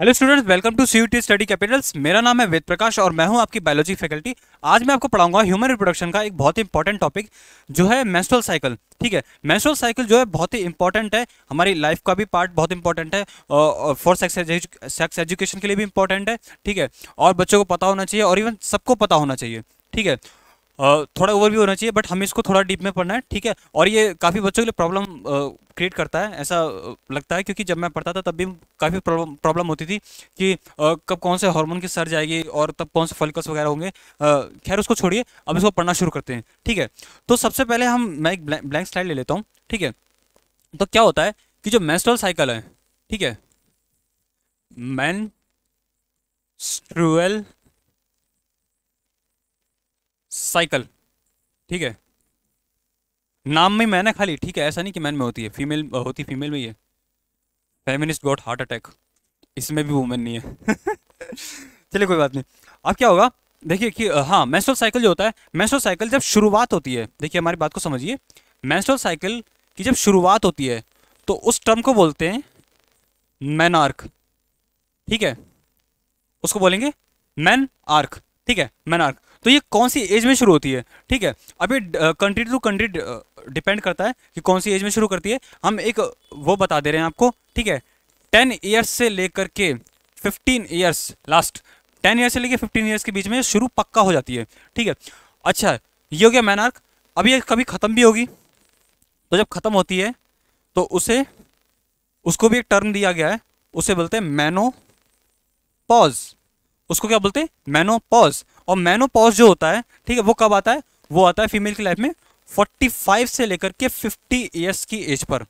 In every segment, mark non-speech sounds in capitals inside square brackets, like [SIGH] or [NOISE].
Hello students welcome to C study capitals मेरा नाम है वेद प्रकाश और मैं हूं आपकी बायोलॉजी फैकल्टी आज मैं आपको पढ़ाऊंगा ह्यूमन रिप्रोडक्शन का एक बहुत ही इंपॉर्टेंट टॉपिक जो है मेंस्ट्रुअल साइकिल ठीक है मेंस्ट्रुअल साइकिल जो है बहुत ही इंपॉर्टेंट है हमारी लाइफ का भी पार्ट बहुत इंपॉर्टेंट है फॉर सेक्स सेक्स एजुकेशन के लिए भी इंपॉर्टेंट है ठीक है और बच्चों को पता होना चाहिए और इवन सबको पता होना चाहिए ठीक है थोड़ा ओवरव्यू होना चाहिए बट हमें इसको थोड़ा डीप में पढ़ना है ठीक है और ये काफ़ी बच्चों के लिए प्रॉब्लम क्रिएट करता है ऐसा लगता है क्योंकि जब मैं पढ़ता था तब भी काफ़ी प्रॉब्लम होती थी कि कब कौन से हार्मोन की सर जाएगी और तब कौन से फलकस वगैरह होंगे खैर उसको छोड़िए अब इसको पढ़ना शुरू करते हैं ठीक है तो सबसे पहले हम मैं एक ब्लैंक स्लाइड ले लेता हूँ ठीक है तो क्या होता है कि जो मैस्ट्रल साइकिल है ठीक है मैन स्ट्रूअल साइकिल ठीक है नाम में मैन है खाली ठीक है ऐसा नहीं कि मैन में होती है फीमेल होती फीमेल में ही है फेमिनिस्ट गॉट हार्ट अटैक इसमें भी वुमेन नहीं है [LAUGHS] चलिए कोई बात नहीं अब क्या होगा देखिए कि हाँ मैंस्ट्रल साइकिल जो होता है मैंस्ट्रल साइकिल जब शुरुआत होती है देखिए हमारी बात को समझिए मैस्ट्रल साइकिल की जब शुरुआत होती है तो उस टर्म को बोलते हैं मैन आर्क ठीक है उसको बोलेंगे मैन आर्क ठीक है मैन आर्क तो ये कौन सी एज में शुरू होती है ठीक है अब ये कंट्री टू कंट्री डिपेंड करता है कि कौन सी एज में शुरू करती है हम एक वो बता दे रहे हैं आपको ठीक है टेन ईयर्स से लेकर के fifteen years last ten years से लेकर फिफ्टीन ईयर्स के बीच में शुरू पक्का हो जाती है ठीक है अच्छा ये हो गया मैनार्क अब ये कभी ख़त्म भी होगी तो जब ख़त्म होती है तो उसे उसको भी एक टर्म दिया गया है उसे बोलते हैं मैनो पॉज उसको क्या बोलते हैं मैनो पॉज और मैनोपॉज जो होता है ठीक है वो कब आता है वो आता है फीमेल की लाइफ में 45 से लेकर के 50 ईयर्स की एज पर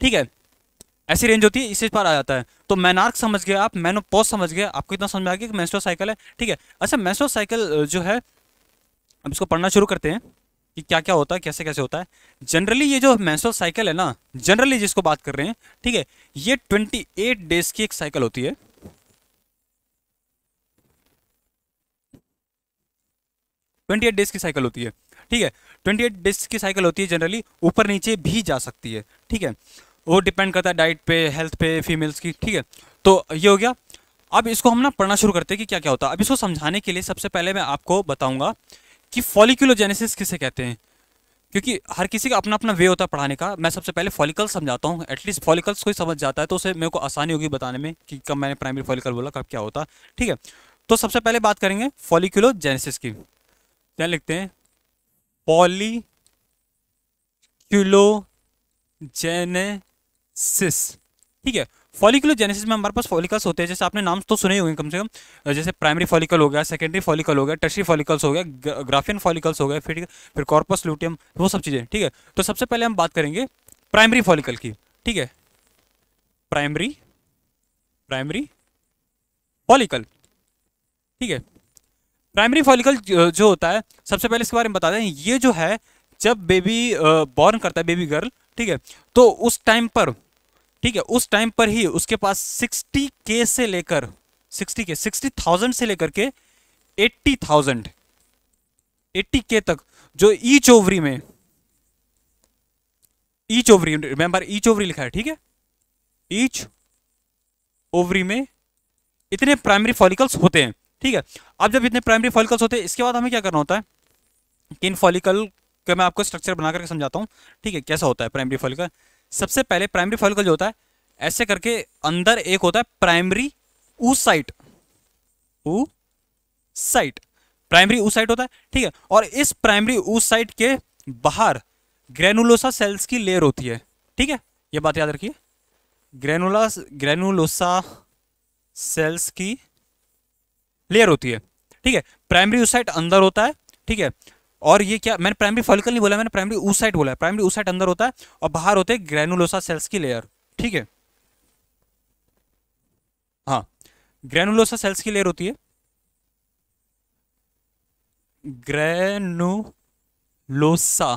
ठीक है ऐसी रेंज होती है इस एज पर आ जाता है तो मैनार्क समझ गए आप मैनोपॉज समझ गए आपको इतना समझ आ गया कि मैस्ट्रो साइकिल है ठीक है अच्छा मैस्ट्रो साइकिल जो है अब इसको पढ़ना शुरू करते हैं कि क्या क्या होता है कैसे कैसे होता है जनरली ये जो मैंसुअल साइकिल है ना जनरली जिसको बात कर रहे हैं ठीक है ये 28 डेज की एक साइकिल होती है ट्वेंटी एट डेज की साइकिल होती है ठीक है ट्वेंटी एट डेज की साइकिल होती है जनरली ऊपर नीचे भी जा सकती है ठीक है वो डिपेंड करता है डाइट पे हेल्थ पे फीमेल्स की ठीक है तो ये हो गया अब इसको हम ना पढ़ना शुरू करते हैं कि क्या क्या होता है अब इसको समझाने के लिए सबसे पहले मैं आपको बताऊंगा कि फॉलिक्यूलोजेनेसिस किसे कहते हैं क्योंकि हर किसी का अपना अपना वे होता है पढ़ाने का मैं सबसे पहले फॉलिकल समझाता हूँ एटलीस्ट फॉलिकल्स कोई समझ जाता है तो उसे मेरे को आसानी होगी बताने में कि कब मैंने प्राइमरी फॉलिकल बोला कब क्या होता ठीक है तो सबसे पहले बात करेंगे फॉलिक्यूलोजेनेसिस की क्या लिखते हैं पॉलीक्यूलोजेनेसिस ठीक है फॉलिकुलोजेनेसिस में हमारे पास फॉलिकल्स होते हैं जैसे आपने नाम तो सुने होंगे कम से कम जैसे प्राइमरी फॉलिकल हो गया सेकेंडरी फॉलिकल हो गया टर्शरी फॉलिकल्स हो गया ग्राफियन फॉलिकल्स हो गए फिर फिर कॉर्पस लूटियम वो सब चीज़ें ठीक है तो सबसे पहले हम बात करेंगे प्राइमरी फॉलिकल की ठीक है प्राइमरी प्राइमरी फॉलिकल ठीक है प्राइमरी फॉलिकल जो होता है सबसे पहले इसके बारे में बता दें ये जो है जब बेबी बॉर्न करता है बेबी गर्ल ठीक है तो उस टाइम पर ठीक है उस टाइम पर ही उसके पास सिक्सटी के से लेकर सिक्सटी के सिक्सटी थाउजेंड से लेकर के एट्टी थाउजेंड एट्टी के तक जो ई चोवरी में ई चोवरी रिमेंबर ई चोवरी लिखा है ठीक है ईच ओवरी में इतने प्राइमरी फॉलिकल्स होते हैं ठीक है अब जब इतने प्राइमरी फॉलिकल्स होते हैं इसके बाद हमें क्या करना होता है कि इन फॉलिकल का मैं आपको स्ट्रक्चर बना करके समझाता हूँ ठीक है कैसा होता है प्राइमरी फॉलिकल सबसे पहले प्राइमरी फॉलिकल जो होता है ऐसे करके अंदर एक होता है प्राइमरी ऊ साइट ऊ साइट प्राइमरी ऊ साइट होता है ठीक है और इस प्राइमरी ऊ साइट के बाहर ग्रेनुलोसा सेल्स की लेयर होती है ठीक है ये बात याद रखिए ग्रेनुला ग्रेनुलोसा सेल्स की लेयर होती है ठीक है प्राइमरी ऊसाइट अंदर होता है ठीक है और ये क्या मैंने प्राइमरी फॉलिकल नहीं बोला मैंने प्राइमरी ऊसाइट बोला प्राइमरी ऊसाइट अंदर होता है और बाहर होते हैं ग्रेनुलोसा सेल्स की लेयर ठीक है हाँ ग्रेनुलोसा सेल्स की लेयर होती है ग्रेनुलोसा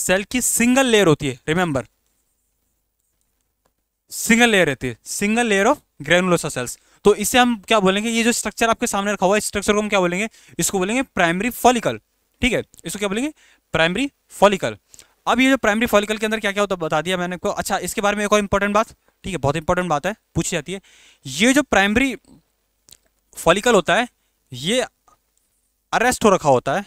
सेल की सिंगल लेयर होती है रिमेंबर सिंगल लेयर रहती है single layer of granulosa cells तो इसे हम क्या बोलेंगे ये जो स्ट्रक्चर आपके सामने रखा हुआ है स्ट्रक्चर को हम क्या बोलेंगे इसको बोलेंगे प्राइमरी फॉलिकल ठीक है इसको क्या बोलेंगे प्राइमरी फॉलिकल अब ये जो प्राइमरी फॉलिकल के अंदर क्या क्या होता है बता दिया मैंने को अच्छा इसके बारे में एक और इंपॉर्टेंट बात ठीक है बहुत इंपॉर्टेंट बात है पूछी जाती है ये जो प्राइमरी फॉलिकल होता है ये अरेस्ट हो रखा होता है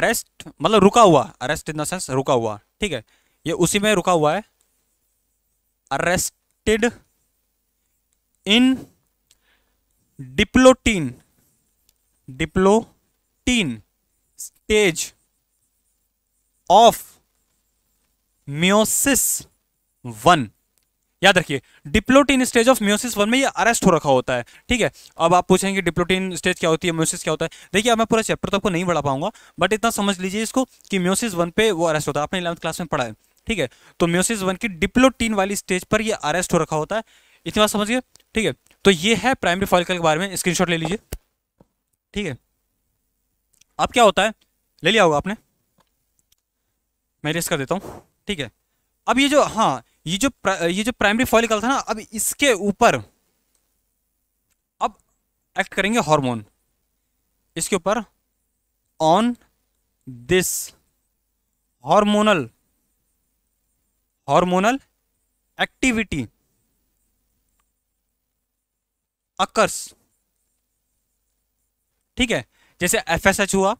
अरेस्ट मतलब रुका हुआ अरेस्ट इन द सेंस रुका हुआ ठीक है ये उसी में रुका हुआ है arrested in diplotene diplotene stage of meiosis one याद रखिए diplotene stage of meiosis one में ये अरेस्ट हो रखा होता है ठीक है अब आप पूछेंगे डिप्लोटीन स्टेज क्या होती है म्योसिस क्या होता है देखिए अब मैं पूरा चैप्टर तो आपको नहीं बढ़ा पाऊंगा बट इतना समझ लीजिए इसको कि म्योसिस वन पे वो अरेस्ट होता है आपने इलेवंथ क्लास में पढ़ा है ठीक है तो म्योसिस वन की डिप्लोटीन वाली स्टेज पर यह अरेस्ट हो रखा होता है इतनी बात समझिए ठीक है तो ये है प्राइमरी फॉलिकल के बारे में स्क्रीनशॉट ले लीजिए ठीक है अब क्या होता है ले लिया होगा आपने मैं रेस कर देता हूँ ठीक है अब ये जो हाँ ये जो ये जो प्राइमरी फॉलिकल था ना अब इसके ऊपर अब एक्ट करेंगे हार्मोन इसके ऊपर on this hormonal hormonal activity occurs ठीक है जैसे एफ हुआ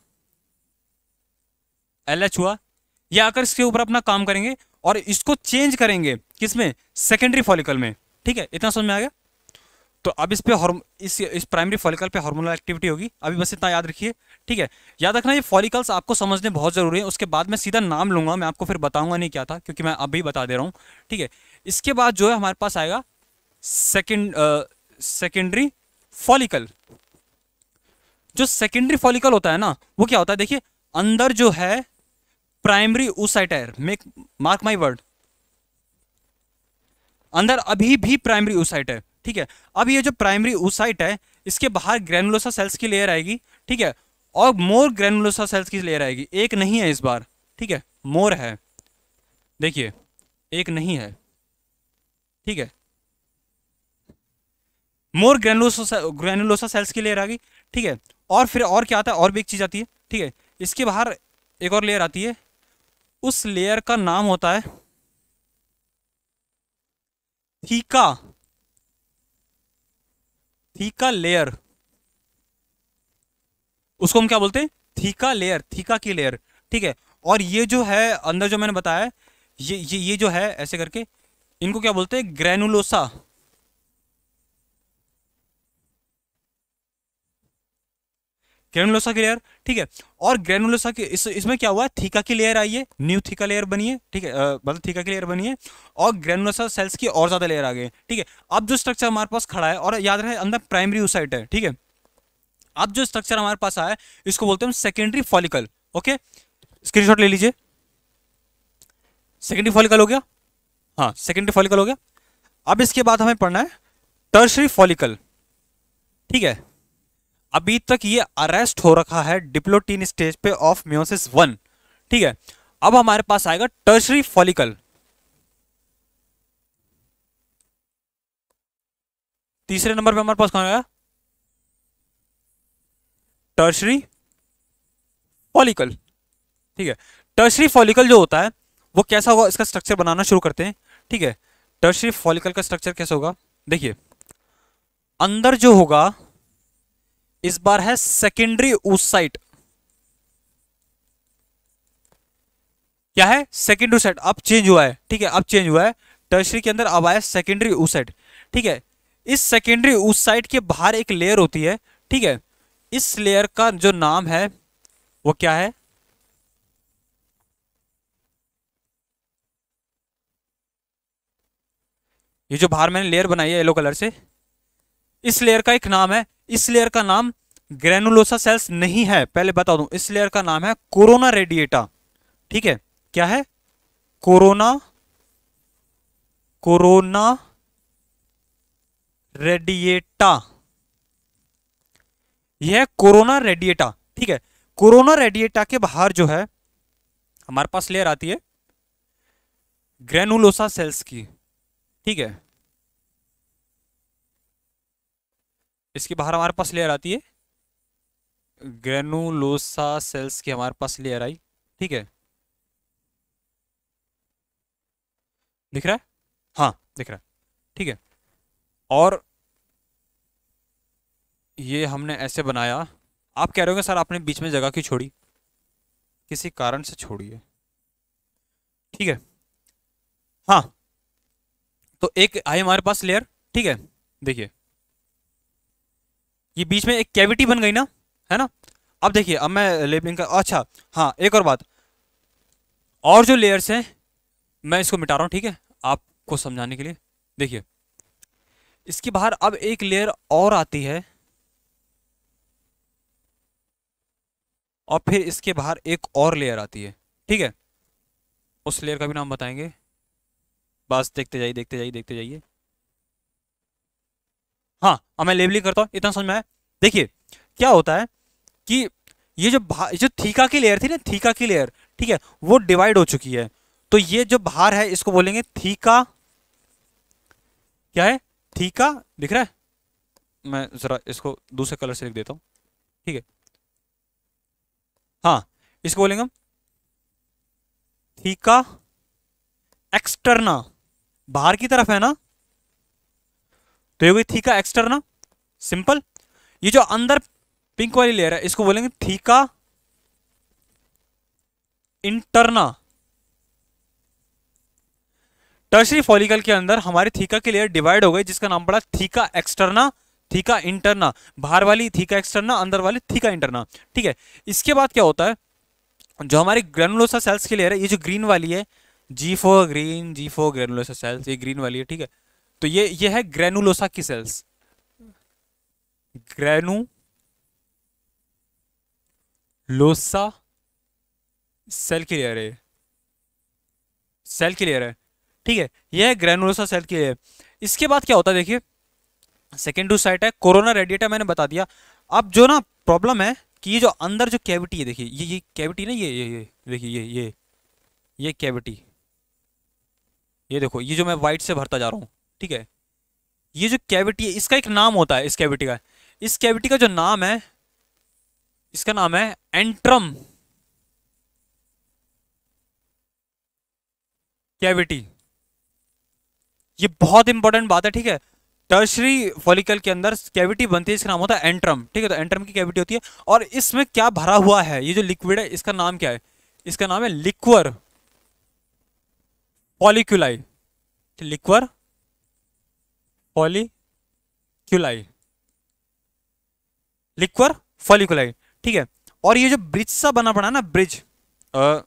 एल हुआ ये अकर्स के ऊपर अपना काम करेंगे और इसको चेंज करेंगे किसमें सेकेंडरी फॉलिकल में ठीक है इतना समझ में आ गया तो अब इस पे इस इस प्राइमरी फॉलिकल पे हार्मोनल एक्टिविटी होगी अभी बस इतना याद रखिए ठीक है याद रखना ये फॉलिकल्स आपको समझने बहुत ज़रूरी है उसके बाद मैं सीधा नाम लूंगा मैं आपको फिर बताऊंगा नहीं क्या था क्योंकि मैं अभी बता दे रहा हूँ ठीक है इसके बाद जो है हमारे पास आएगा सेकेंड सेकेंडरी फॉलिकल जो सेकेंडरी फॉलिकल होता है ना वो क्या होता है देखिए अंदर जो है प्राइमरी उसाइटायर मेक मार्क माय वर्ड अंदर अभी भी प्राइमरी ऊसाइट है ठीक है अब ये जो प्राइमरी ऊसाइट है इसके बाहर ग्रेनुलोसा सेल्स की लेयर आएगी ठीक है और मोर ग्रेनुलोसा सेल्स की लेयर आएगी एक नहीं है इस बार ठीक है मोर है देखिए एक नहीं है ठीक है मोर ग्रैनुलोसा ग्रेनुलोसा सेल्स की लेयर आ गई ठीक है और फिर और क्या आता है और भी एक चीज़ आती है ठीक है इसके बाहर एक और लेयर आती है उस लेयर का नाम होता है थीका थीका लेयर उसको हम क्या बोलते हैं थीका लेयर थीका की लेयर ठीक है और ये जो है अंदर जो मैंने बताया ये ये ये जो है ऐसे करके इनको क्या बोलते हैं ग्रेनुलोसा ग्रेनुलोसा की लेयर ठीक है और ग्रेनुलोसा की इस इसमें क्या हुआ थीका की लेयर आई है न्यू थीका लेयर बनी है ठीक है मतलब थीका की लेयर बनी है और ग्रेनुलोसा सेल्स की और ज्यादा लेयर आ गई ठीक है अब जो स्ट्रक्चर हमारे पास खड़ा है और याद रहे अंदर प्राइमरी यूसाइट है ठीक है अब जो स्ट्रक्चर हमारे पास आया इसको बोलते हैं सेकेंडरी फॉलिकल ओके स्क्रीनशॉट ले लीजिए सेकेंडरी फॉलिकल हो गया हाँ सेकेंडरी फॉलिकल हो गया अब इसके बाद हमें पढ़ना है टर्सरी फॉलिकल ठीक है अभी तक ये अरेस्ट हो रखा है डिप्लोटीन स्टेज पे ऑफ म्योसिस वन ठीक है अब हमारे पास आएगा टर्सरी फॉलिकल तीसरे नंबर पे हमारे पास कौन आएगा फॉलिकल ठीक है टर्शरी फॉलिकल जो होता है वो कैसा होगा इसका स्ट्रक्चर बनाना शुरू करते हैं ठीक है टर्शरी फॉलिकल का स्ट्रक्चर कैसा होगा देखिए अंदर जो होगा इस बार है सेकेंडरी ऊसाइट क्या है सेकेंडरी ऊसाइट अब चेंज हुआ है ठीक है अब चेंज हुआ है टर्सरी के अंदर अब आया सेकेंडरी ऊसाइट ठीक है इस सेकेंडरी ऊसाइट के बाहर एक लेयर होती है ठीक है इस लेयर का जो नाम है वो क्या है ये जो बाहर मैंने लेयर बनाई है येलो कलर से इस लेयर का एक नाम है इस लेयर का नाम ग्रेनुलोसा सेल्स नहीं है पहले बता दूं इस लेयर का नाम है कोरोना रेडिएटा ठीक है क्या है कोरोना कोरोना रेडिएटा यह कोरोना रेडिएटा ठीक है कोरोना रेडिएटा के बाहर जो है हमारे पास लेयर आती है ग्रेनुलोसा सेल्स की ठीक है इसके बाहर हमारे पास लेयर आती है ग्रेनुलोसा सेल्स की हमारे पास लेयर आई ठीक है दिख रहा है हाँ दिख रहा है ठीक है और ये हमने ऐसे बनाया आप कह रहे हो सर आपने बीच में जगह क्यों छोड़ी किसी कारण से छोड़ी है ठीक है हाँ तो एक आई हमारे पास लेयर ठीक है देखिए ये बीच में एक कैविटी बन गई ना है ना अब देखिए अब मैं लेबलिंग का अच्छा हाँ एक और बात और जो लेयर्स हैं मैं इसको मिटा रहा हूँ ठीक है आपको समझाने के लिए देखिए इसके बाहर अब एक लेयर और आती है और फिर इसके बाहर एक और लेयर आती है ठीक है उस लेयर का भी नाम बताएंगे बस देखते जाइए देखते जाइए देखते जाइए हाँ अब मैं लेबलिंग करता हूँ इतना समझ में आया देखिए क्या होता है कि ये जो जो थीका की लेयर थी ना थीका की लेयर ठीक है वो डिवाइड हो चुकी है तो ये जो भार है इसको बोलेंगे थीका क्या है थीका दिख रहा है मैं जरा इसको दूसरे कलर से लिख देता हूँ ठीक है हाँ इसको बोलेंगे हम थीका एक्सटर्ना बाहर की तरफ है ना तो ये हुई थीका एक्सटर्नल सिंपल ये जो अंदर पिंक वाली लेयर है इसको बोलेंगे थीका इंटरना टर्सरी फॉलिकल के अंदर हमारी थीका की लेयर डिवाइड हो गई जिसका नाम पड़ा थीका एक्सटर्ना थीका इंटरना बाहर वाली थीका एक्सटर्ना अंदर वाली थीका इंटरना ठीक है इसके बाद क्या होता है जो हमारी ग्रेनुलोसा सेल्स की लेयर है ये जो ग्रीन वाली है G four green G four granulosa cells ये ग्रीन वाली है ठीक है तो ये ये है ग्रेनुलोसा की सेल्स ग्रेनु लोसा सेल की लेयर है सेल की लेयर है ठीक है यह है ग्रेनुलोसा सेल की लेयर इसके बाद क्या होता है देखिए सेकेंड टू साइट है कोरोना रेडिएटर मैंने बता दिया अब जो ना प्रॉब्लम है कि ये जो अंदर जो कैविटी है देखिए ये ये कैविटी ना ये ये ये देखिए ये ये ये कैविटी ये देखो ये जो मैं वाइट से भरता जा रहा हूँ ठीक है ये जो कैविटी है इसका एक नाम होता है इस कैविटी का इस कैविटी का जो नाम है इसका नाम है एंट्रम कैविटी ये बहुत इंपॉर्टेंट बात है ठीक है टर्शरी फॉलिकल के अंदर कैविटी बनती है इसका नाम होता है एंट्रम ठीक है तो एंट्रम की कैविटी होती है और इसमें क्या भरा हुआ है ये जो लिक्विड है इसका नाम क्या है इसका नाम है liquor folliculi liquor folliculi liquor folliculi ठीक है और ये जो ब्रिज सा बना पड़ा ना ब्रिज आ,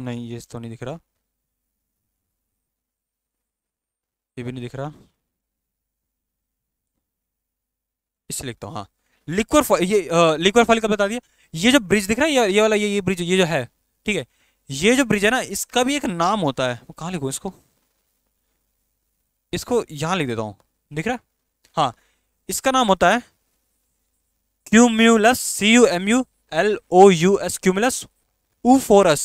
नहीं ये तो नहीं दिख रहा ये भी नहीं दिख रहा इससे लिखता हूं हाँ लिक्वर ये लिक्वर फॉलिक बता दिया ये जो ब्रिज दिख रहा है ये ये वाला ये ये ब्रिज ये जो है ठीक है ये जो ब्रिज है ना इसका भी एक नाम होता है कहाँ लिखो इसको इसको यहाँ लिख देता हूँ दिख रहा है हाँ इसका नाम होता है cumulus C U M U L O U S cumulus oophorus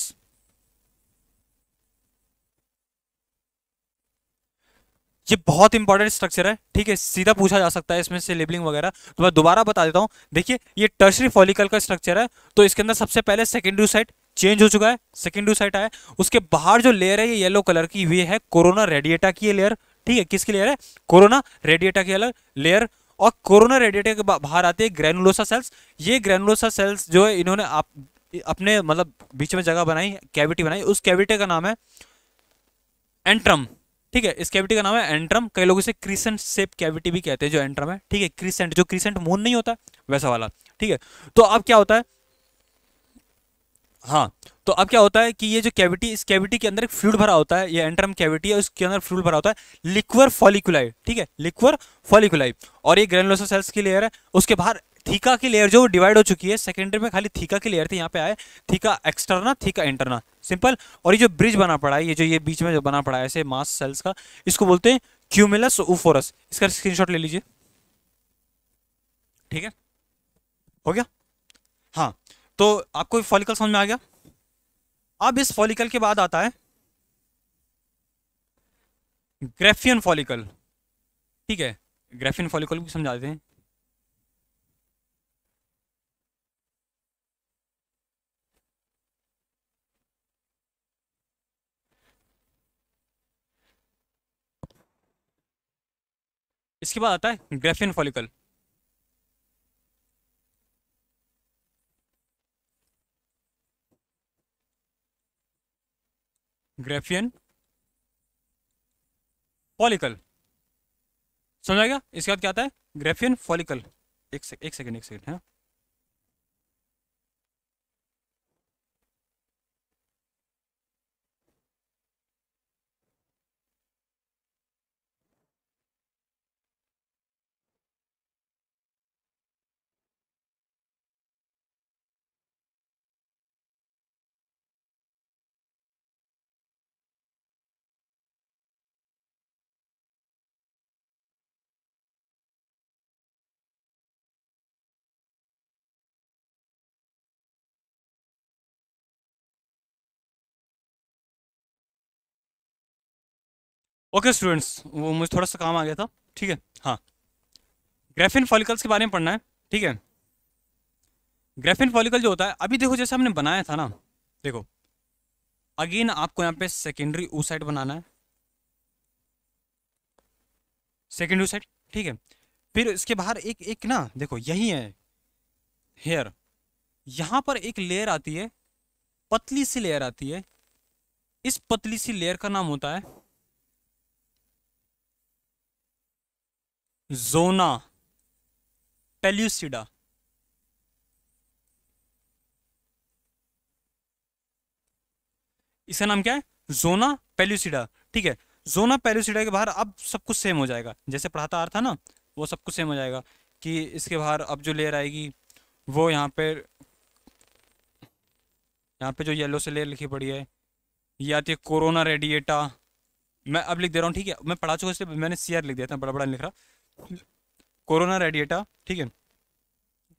ये बहुत इंपॉर्टेंट स्ट्रक्चर है ठीक है सीधा पूछा जा सकता है इसमें से लेबलिंग वगैरह तो मैं दोबारा बता देता हूँ देखिए ये टर्सरी फॉलिकल का स्ट्रक्चर है तो इसके अंदर सबसे पहले सेकेंडरी साइट चेंज हो चुका है सेकेंडरी साइट आया उसके बाहर जो लेयर है ये येलो कलर की हुई है कोरोना रेडिएटा की ये लेयर ठीक है किसकी लेयर है कोरोना रेडिएटा की अलग लेयर और कोरोना रेडिएटा के बाहर आते हैं ग्रेनुलोसा सेल्स ये ग्रेनुलोसा सेल्स जो है इन्होंने आप अपने मतलब बीच में जगह बनाई कैविटी बनाई उस कैविटी का नाम है एंट्रम ठीक है इस कैविटी का नाम है एंट्रम कई लोग इसे क्रिसेंट सेप कैविटी भी कहते हैं जो एंट्रम है ठीक है क्रिसेंट जो क्रिसेंट मून नहीं होता वैसा वाला ठीक है तो अब क्या होता है हाँ तो अब क्या होता है कि ये जो कैविटी इस कैविटी के अंदर एक फ्लूड भरा होता है ये एंट्रम कैविटी है उसके अंदर फ्लूड भरा होता है लिक्वर फॉलिकुलाई ठीक है लिक्वर फॉलिकुलाई और ये ग्रेनुलोसा सेल्स की लेयर है उसके बाहर थीका की लेयर जो डिवाइड हो चुकी है सेकेंडरी में खाली थीका की लेयर थी यहाँ पे आए theca externa theca interna simple और ये जो ब्रिज बना पड़ा है ये जो ये बीच में जो बना पड़ा है ऐसे मास सेल्स का इसको बोलते हैं क्यूमिलस उफोरस इसका स्क्रीनशॉट ले लीजिए ठीक है हो गया हाँ तो आपको फॉलिकल समझ में आ गया अब इस फॉलिकल के बाद आता है ग्रेफियन फॉलिकल ठीक है ग्रेफियन फॉलिकल भी समझा देते हैं इसके बाद आता है ग्रेफियन फॉलिकल ग्रेफियन फॉलिकल समझ आएगा इसके बाद क्या आता है ग्रेफियन फॉलिकल एक सेकेंड एक सेकेंड एक सेकेंड है हाँ। ओके स्टूडेंट्स वो मुझे थोड़ा सा काम आ गया था ठीक है हाँ ग्रेफिन फॉलिकल्स के बारे में पढ़ना है ठीक है ग्रेफिन फॉलिकल जो होता है अभी देखो जैसे हमने बनाया था ना देखो अगेन आपको यहाँ पे सेकेंडरी ऊ साइड बनाना है सेकेंडरी ऊ साइड ठीक है फिर इसके बाहर एक एक ना देखो यही है हेयर यहाँ पर एक लेयर आती है पतली सी लेयर आती है इस पतली सी लेयर का नाम होता है जोना पेल्यूसिडा इसका नाम क्या है जोना पेल्यूसिडा ठीक है जोना पेल्यूसिडा के बाहर अब सब कुछ सेम हो जाएगा जैसे पढ़ाता आ रहा था ना वो सब कुछ सेम हो जाएगा कि इसके बाहर अब जो लेयर आएगी वो यहाँ पे यहाँ पे जो येलो से लेयर लिखी पड़ी है ये आती है कोरोना रेडिएटा मैं अब लिख दे रहा हूँ ठीक है मैं पढ़ा चुका इसलिए मैंने सीआर लिख दिया था बड़ा बड़ा लिख रहा कोरोना रेडिएटा ठीक है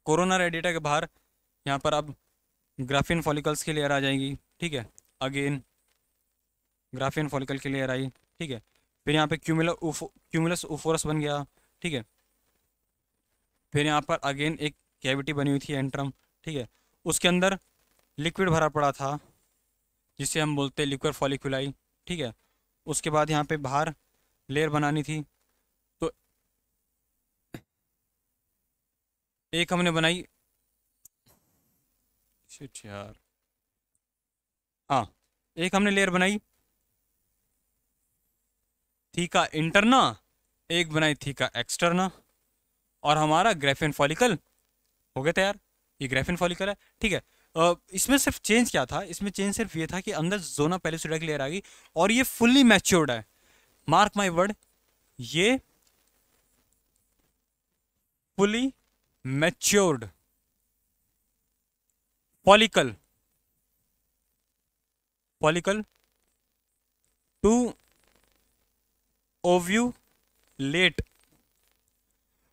कोरोना रेडिएटा के बाहर यहाँ पर अब ग्राफिन फॉलिकल्स की लेयर आ जाएगी ठीक है अगेन ग्राफिन फॉलिकल की लेयर आई ठीक है फिर यहाँ पे क्यूमुला क्यूमिलस ओफोरस बन गया ठीक है फिर यहाँ पर अगेन एक कैविटी बनी हुई थी एंट्रम ठीक है उसके अंदर लिक्विड भरा पड़ा था जिसे हम बोलते हैं लिक्विड फॉलिकुलाई ठीक है उसके बाद यहाँ पे बाहर लेयर बनानी थी एक हमने बनाई यार हाँ एक हमने लेयर बनाई थीका इंटरना एक बनाई थीका एक्सटरना और हमारा ग्रेफिन फॉलिकल हो गया तैयार ये ग्रेफिन फॉलिकल है ठीक है इसमें सिर्फ चेंज क्या था इसमें चेंज सिर्फ ये था कि अंदर जोना पहले सुडा की लेयर आ गई और ये फुल्ली मैच्योर्ड है मार्क माई वर्ड ये fully matured follicle follicle to ovulate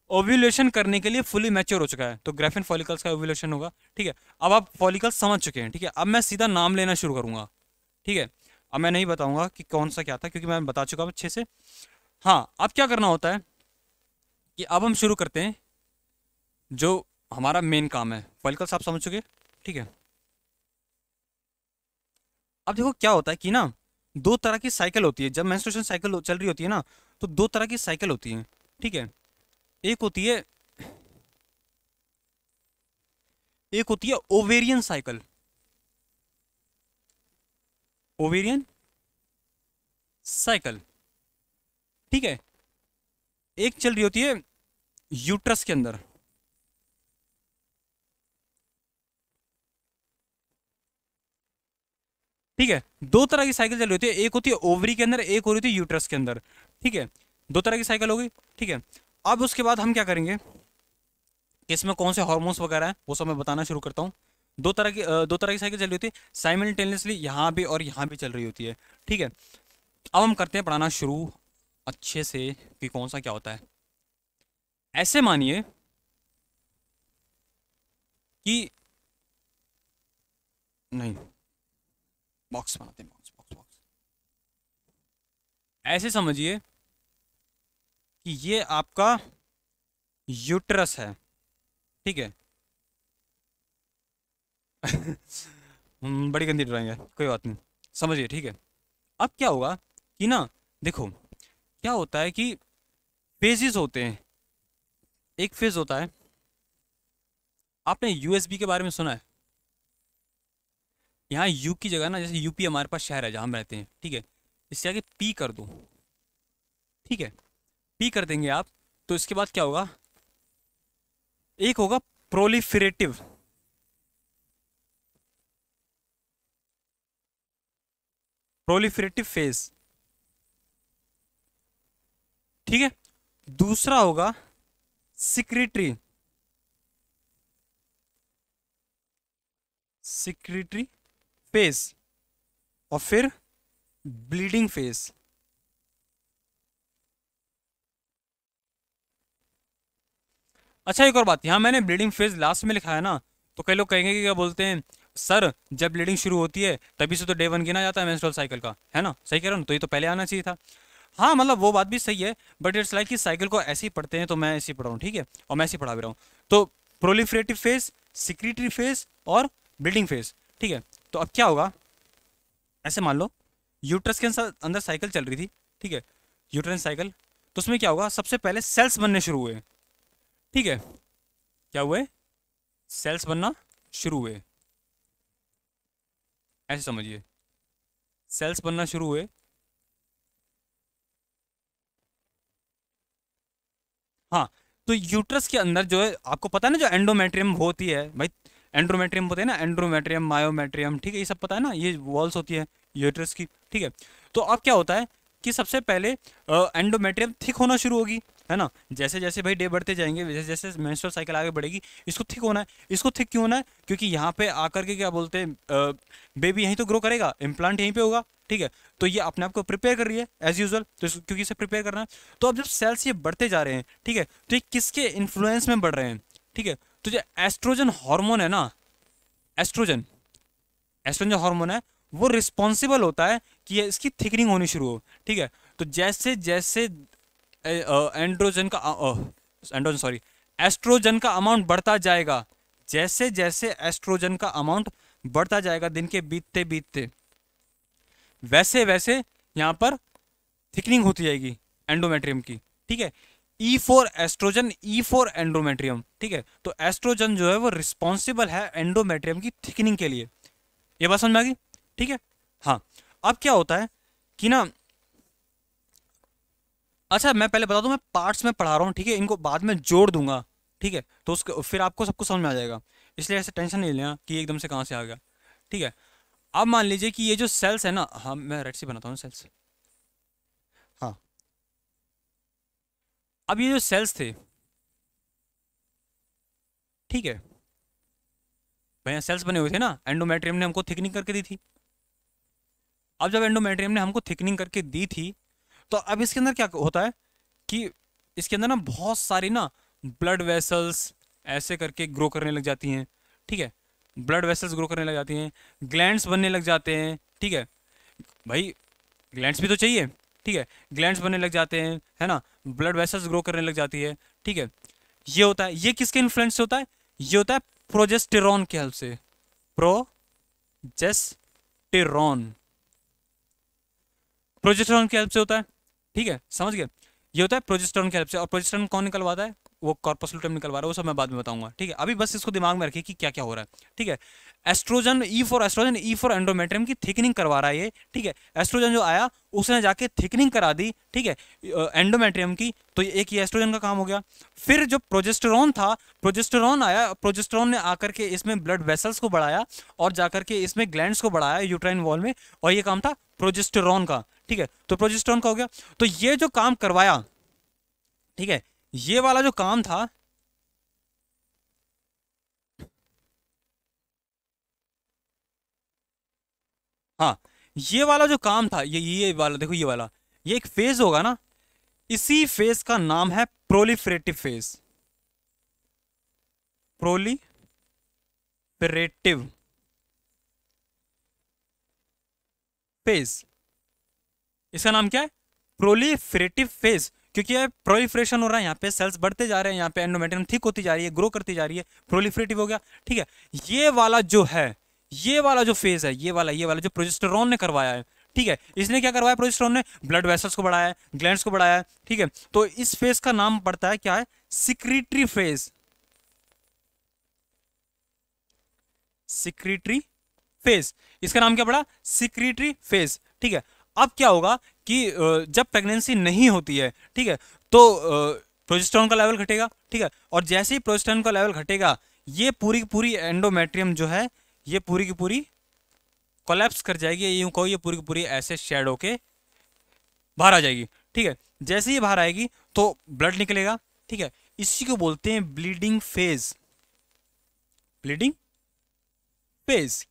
ovulation करने के लिए फुली मैच्योर हो चुका है तो ग्रेफिन फॉलिकल्स का ओव्यूलेशन होगा ठीक है अब आप फॉलिकल्स समझ चुके हैं ठीक है अब मैं सीधा नाम लेना शुरू करूंगा ठीक है अब मैं नहीं बताऊंगा कि कौन सा क्या था क्योंकि मैं बता चुका हूँ अच्छे से हाँ अब क्या करना होता है कि अब हम शुरू करते हैं जो हमारा मेन काम है पॉलिकल साहब समझ चुके ठीक है अब देखो क्या होता है कि ना दो तरह की साइकिल होती है जब मेंस्ट्रुएशन साइकिल चल रही होती है ना तो दो तरह की साइकिल होती है ठीक है एक होती है एक होती है ओवेरियन साइकिल ओवेरियन साइकिल ठीक है एक चल रही होती है यूट्रस के अंदर ठीक है दो तरह की साइकिल चल रही होती है एक होती है ओवरी के अंदर एक हो रही होती है यूट्रस के अंदर ठीक है दो तरह की साइकिल होगी ठीक है अब उसके बाद हम क्या करेंगे इसमें कौन से हार्मोन्स वगैरह हैं वो सब मैं बताना शुरू करता हूँ दो तरह की दो तरह की साइकिल चल रही होती है साइमिलटेनियसली यहाँ भी और यहाँ भी चल रही होती है ठीक है अब हम करते हैं पढ़ाना शुरू अच्छे से कि कौन सा क्या होता है ऐसे मानिए कि नहीं बॉक्स बनाते हैं बॉक्स बॉक्स बॉक्स ऐसे समझिए कि ये आपका यूट्रस है ठीक है [LAUGHS] बड़ी गंदी ड्राइंग है कोई बात नहीं समझिए ठीक है अब क्या होगा कि ना देखो क्या होता है कि फेजेस होते हैं एक फेज होता है आपने यूएसबी के बारे में सुना है यहाँ यू की जगह ना जैसे यूपी हमारे पास शहर है जहाँ हम रहते हैं ठीक है इससे आगे पी कर दो ठीक है पी कर देंगे आप तो इसके बाद क्या होगा एक होगा प्रोलिफिरेटिव प्रोलिफरेटिव फेज ठीक है दूसरा होगा सिक्रेटरी सिक्रेटरी स्पेस और फिर ब्लीडिंग फेस अच्छा एक और बात यहां मैंने ब्लीडिंग फेज लास्ट में लिखा है ना तो कई लोग कहेंगे कि क्या बोलते हैं सर जब ब्लीडिंग शुरू होती है तभी से तो डे वन गिना जाता है मेंस्ट्रुअल साइकिल का है ना सही कह रहा हूँ तो ये तो पहले आना चाहिए था हाँ मतलब वो बात भी सही है बट इट्स लाइक कि साइकिल को ऐसे ही पढ़ते हैं तो मैं ऐसे ही पढ़ रहा ठीक है और मैं ऐसे पढ़ा भी रहा हूँ तो प्रोलिफ्रेटिव फेज सिक्रिटरी फेज और ब्लीडिंग फेज ठीक है तो अब क्या होगा ऐसे मान लो यूट्रस के अंदर साइकिल चल रही थी ठीक है यूट्रस साइकिल तो उसमें क्या होगा सबसे पहले सेल्स बनने शुरू हुए ठीक है क्या हुए सेल्स बनना शुरू हुए ऐसे समझिए सेल्स बनना शुरू हुए हाँ तो यूट्रस के अंदर जो है आपको पता है ना जो एंडोमेट्रियम होती है भाई एंड्रोमेट्रियम होते हैं ना एंड्रोमेट्रियम मायोमेट्रियम ठीक है ये सब पता है ना ये वॉल्स होती है यूट्रस की ठीक है तो अब क्या होता है कि सबसे पहले एंडोमेट्रियम थिक होना शुरू होगी है ना जैसे जैसे भाई डे बढ़ते जाएंगे जैसे जैसे मेंस्ट्रुअल साइकिल आगे बढ़ेगी इसको थिक होना है इसको थिक क्यों होना है क्योंकि यहाँ पे आकर के क्या बोलते हैं बेबी यहीं तो ग्रो करेगा इम्प्लांट यहीं पे होगा ठीक है तो ये अपने आप को प्रिपेयर कर रही है एज यूजल तो क्योंकि इसे प्रिपेयर करना है तो अब जब सेल्स ये बढ़ते जा रहे हैं ठीक है तो ये किसके इन्फ्लुएंस में बढ़ रहे हैं ठीक है तो जो एस्ट्रोजन हार्मोन है ना एस्ट्रोजन एस्ट्रोजन जो हार्मोन है वो रिस्पॉन्सिबल होता है कि इसकी थिकनिंग होनी शुरू हो ठीक है तो जैसे जैसे एंड्रोजन का एंड्रोजन सॉरी एस्ट्रोजन का अमाउंट बढ़ता जाएगा जैसे जैसे एस्ट्रोजन का अमाउंट बढ़ता जाएगा दिन के बीतते बीतते वैसे वैसे यहाँ पर थिकनिंग होती जाएगी एंडोमेट्रियम की ठीक है E four estrogen E four endometrium ठीक है तो एस्ट्रोजन जो है वो रिस्पॉन्सिबल है एंडोमेट्रियम की थिकनिंग के लिए ये बात समझ में आ गई ठीक है हाँ अब क्या होता है कि ना अच्छा मैं पहले बता दू मैं पार्ट्स में पढ़ा रहा हूँ ठीक है इनको बाद में जोड़ दूंगा ठीक है तो उसके फिर आपको सबको समझ में आ जाएगा इसलिए ऐसे टेंशन नहीं लेना कि एकदम से कहाँ से आ गया ठीक है अब मान लीजिए कि ये जो सेल्स है ना हाँ मैं रेड सी बनाता हूँ सेल्स अब ये जो सेल्स थे ठीक है भैया सेल्स बने हुए थे ना एंडोमेट्रियम ने हमको थिकनिंग करके दी थी अब जब एंडोमेट्रियम ने हमको थिकनिंग करके दी थी तो अब इसके अंदर क्या होता है कि इसके अंदर ना बहुत सारी ना ब्लड वेसल्स ऐसे करके ग्रो करने लग जाती हैं ठीक है ब्लड वेसल्स ग्रो करने लग जाती हैं ग्लैंड्स बनने लग जाते हैं ठीक है भाई ग्लैंड्स भी तो चाहिए ठीक है ग्लैंड बनने लग जाते हैं है ना ब्लड वेसल्स ग्रो करने लग जाती है ठीक है ये होता है ये किसके इन्फ्लुएंस से होता है ये होता है प्रोजेस्टेरॉन की हेल्प से प्रोजेस्टेरॉन प्रोजेस्टेरॉन की हेल्प से होता है ठीक है समझ गए ये होता है प्रोजेस्टेरॉन की हेल्प से और प्रोजेस्टेरॉन कौन निकलवाता है वो कॉर्पस लुटम निकलवा रहा है वो सब मैं बाद में बताऊंगा ठीक है अभी बस इसको दिमाग में रखिए कि क्या क्या हो रहा है ठीक है estrogen E four estrogen E four endometrium की थिकनिंग करवा रहा है ये ठीक है एस्ट्रोजन जो आया उसने जाके थिकनिंग करा दी ठीक है एंडोमेट्रियम की तो एक ये एस्ट्रोजन का काम हो गया फिर जो प्रोजेस्टेरॉन था प्रोजेस्टेरॉन आया प्रोजेस्टेरॉन ने आकर के इसमें ब्लड वेसल्स को बढ़ाया और जाकर के इसमें ग्लैंड्स को बढ़ाया यूट्राइन वॉल में और ये काम था प्रोजेस्टेरॉन का ठीक है तो प्रोजेस्टेरॉन का हो गया तो ये जो काम करवाया ठीक है ये वाला जो काम था हाँ ये वाला जो काम था ये ये वाला देखो ये वाला ये एक फेज होगा ना इसी फेज का नाम है प्रोलिफरेटिव फेज प्रोलिफरेटिव फेज इसका नाम क्या है प्रोलिफरेटिव फेज क्योंकि यह प्रोलिफ्रेशन हो रहा है यहाँ पे सेल्स बढ़ते जा रहे हैं यहाँ पे एंडोमेट्रियम ठीक होती जा रही है ग्रो करती जा रही है प्रोलिफ्रेटिव हो गया ठीक है ये वाला जो है ये वाला जो फेज है ये वाला ये वाला जो प्रोजेस्टोरॉन ने करवाया है ठीक है इसने क्या करवाया प्रोजेस्टोरॉन ने ब्लड वेसल्स को बढ़ाया है ग्लैंड को बढ़ाया है ठीक है तो इस फेज का नाम पड़ता है क्या है सिक्रिटरी फेज सिक्रिटरी फेज इसका नाम क्या पड़ा सिक्रिटरी फेज ठीक है अब क्या होगा कि जब प्रेगनेंसी नहीं होती है ठीक है तो प्रोजेस्टॉन का लेवल घटेगा ठीक है और जैसे ही प्रोजेस्ट्रॉन का लेवल घटेगा ये पूरी की पूरी एंडोमेट्रियम जो है ये पूरी की पूरी कोलेप्स कर जाएगी यूं कहो ये पूरी की पूरी ऐसे शेड होके बाहर आ जाएगी ठीक है जैसे ही बाहर आएगी तो ब्लड निकलेगा ठीक है इसी को बोलते हैं ब्लीडिंग फेज ब्लीडिंग फेज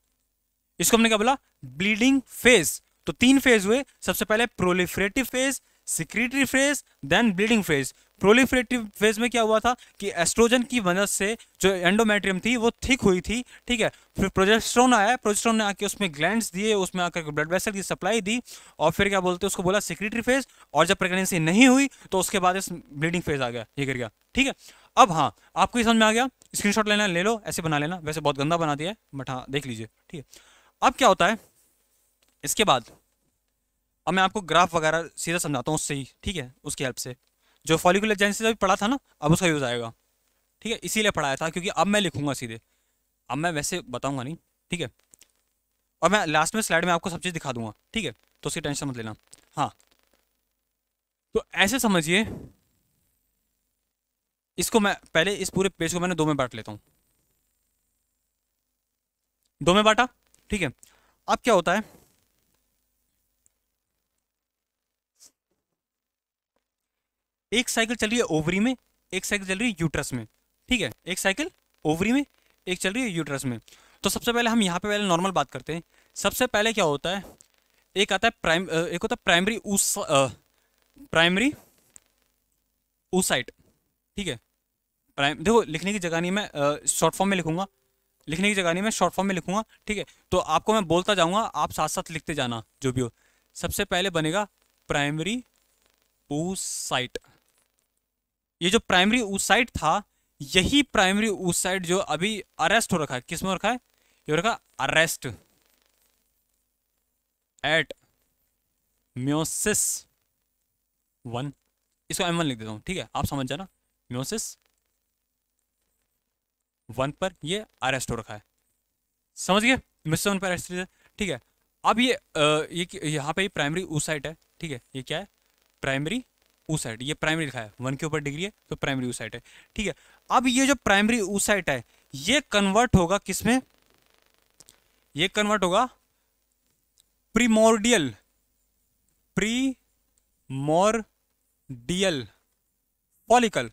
इसको हमने क्या बोला ब्लीडिंग फेज तो तीन फेज हुए सबसे पहले proliferative phase secretory phase then bleeding phase proliferative phase में क्या हुआ था कि एस्ट्रोजन की मदद से जो एंडोमेट्रियम थी वो थिक हुई थी ठीक है फिर प्रोजेस्ट्रोन आया प्रोजेस्ट्रोन ने आके उसमें ग्लैंड्स दिए उसमें आकर ब्लड वेसल की सप्लाई दी और फिर क्या बोलते हैं उसको बोला सिक्रेटरी फेज और जब प्रेगनेंसी नहीं हुई तो उसके बाद इस ब्लीडिंग फेज आ गया ये कर गया ठीक है अब हाँ आपको ये समझ में आ गया स्क्रीनशॉट लेना ले लो ऐसे बना लेना वैसे बहुत गंदा बना दिया है बट हाँ देख लीजिए ठीक है अब क्या होता है इसके बाद अब मैं आपको ग्राफ वगैरह सीधा समझाता हूँ उससे ही ठीक है उसकी हेल्प से जो फॉलिकुलर जेनेसिस अभी पढ़ा था ना अब उसका यूज़ आएगा ठीक है इसीलिए पढ़ाया था क्योंकि अब मैं लिखूँगा सीधे अब मैं वैसे बताऊँगा नहीं ठीक है और मैं लास्ट में स्लाइड में आपको सब चीज़ दिखा दूंगा ठीक है तो उसकी टेंशन मत लेना हाँ तो ऐसे समझिए इसको मैं पहले इस पूरे पेज को मैंने दो में बांट लेता हूँ दो में बांटा ठीक है अब क्या होता है एक साइकिल चल रही है ओवरी में एक साइकिल चल रही है यूट्रस में ठीक है एक साइकिल ओवरी में एक चल रही है यूट्रस में तो सबसे पहले हम यहाँ पे पहले नॉर्मल बात करते हैं सबसे पहले क्या होता है एक आता है प्राइम एक होता है प्राइमरी उस प्राइमरी ऊसाइट ठीक है प्राइम देखो लिखने की जगह नहीं मैं शॉर्ट फॉर्म में लिखूंगा लिखने की जगह नहीं मैं शॉर्ट फॉर्म में लिखूंगा ठीक है तो आपको मैं बोलता जाऊंगा आप साथ साथ लिखते जाना जो भी हो सबसे पहले बनेगा प्राइमरी ऊसाइट ये जो प्राइमरी ऊसाइट था यही प्राइमरी ऊसाइट जो अभी अरेस्ट हो रखा है किसमें रखा है ये रखा अरेस्ट एट म्योसिस वन इसको एम वन लिख देता हूं ठीक है आप समझ जाना म्योसिस वन पर ये अरेस्ट हो रखा है समझ गए म्योसिस वन पर अरेस्ट ठीक है अब ये आ, ये यहाँ पे प्राइमरी ऊसाइट है ठीक है ये क्या है प्राइमरी साइट ये प्राइमरी लिखा है वन के ऊपर डिग्री है तो प्राइमरी साइट है ठीक है अब ये जो प्राइमरी साइट है ये कन्वर्ट होगा किसमें ये कन्वर्ट होगा primordial primordial follicle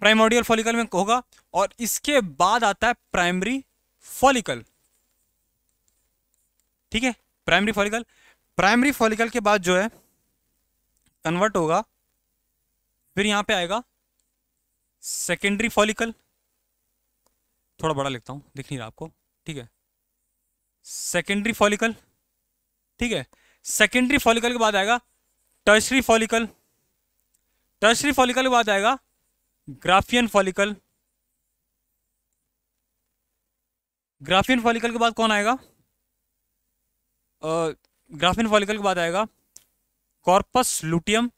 primordial follicle में होगा और इसके बाद आता है प्राइमरी फॉलिकल ठीक है प्राइमरी फॉलिकल प्राइमरी फॉलिकल के बाद जो है कन्वर्ट होगा फिर यहां पे आएगा सेकेंडरी फॉलिकल थोड़ा बड़ा लिखता हूं दिख नहीं रहा आपको ठीक है सेकेंडरी फॉलिकल ठीक है सेकेंडरी फॉलिकल के बाद आएगा टर्सरी फॉलिकल टर्सरी फॉलिकल के बाद आएगा ग्राफियन फॉलिकल ग्राफियन फॉलिकल के बाद कौन आएगा ग्राफिन फॉलिकल के बाद आएगा कॉर्पस लुटियम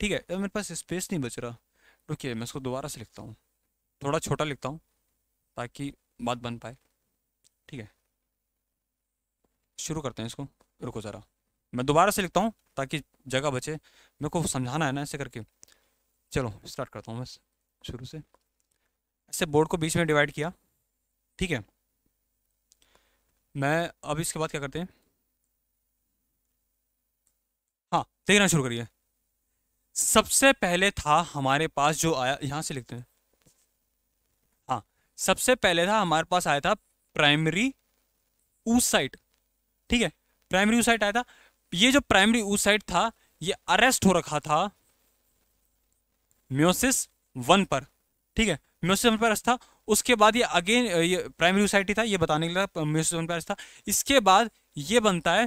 ठीक है तो मेरे पास स्पेस नहीं बच रहा रुकिए मैं इसको दोबारा से लिखता हूँ थोड़ा छोटा लिखता हूँ ताकि बात बन पाए ठीक है शुरू करते हैं इसको रुको ज़रा मैं दोबारा से लिखता हूँ ताकि जगह बचे मेरे को समझाना है ना ऐसे करके चलो स्टार्ट करता हूँ बस शुरू से ऐसे बोर्ड को बीच में डिवाइड किया ठीक है मैं अब इसके बाद क्या करते हैं हाँ देखना शुरू करिए सबसे पहले था हमारे पास जो आया यहाँ से लिखते हैं हाँ सबसे पहले था हमारे पास आया था प्राइमरी ऊसाइट ठीक है प्राइमरी ऊसाइट आया था ये जो प्राइमरी ऊसाइट था ये अरेस्ट हो रखा था म्योसिस वन पर ठीक है म्योसिस वन पर अरेस्ट था उसके बाद ये अगेन ये प्राइमरी ऊसाइट ही था ये बताने के लिए म्योसिस वन पर अरेस्ट था इसके बाद ये बनता है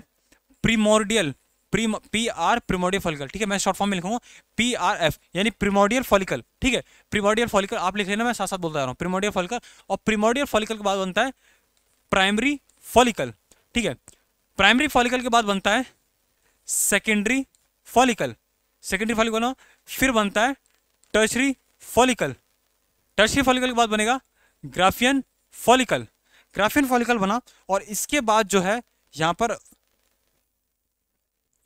primordial pre P R primordial follicle ठीक है मैं शॉर्ट फॉर्म में लिखूंगा पी आर एफ यानी प्रिमोडियल फॉलिकल ठीक है प्रिमोडियल फॉलिकल आप लिख लेना मैं साथ साथ बोलता रहा हूँ प्रिमोडियल फॉलिकल और प्रिमोडियल फॉलिकल के बाद बनता है प्राइमरी फॉलिकल ठीक है प्राइमरी फॉलिकल के बाद बनता है सेकेंडरी फॉलिकल सेकेंडरी फॉलिकल फिर बनता है टर्शरी फॉलिकल टर्शरी फॉलिकल के बाद बनेगा ग्राफियन फॉलिकल ग्राफियन फॉलिकल बना और इसके बाद जो है यहाँ पर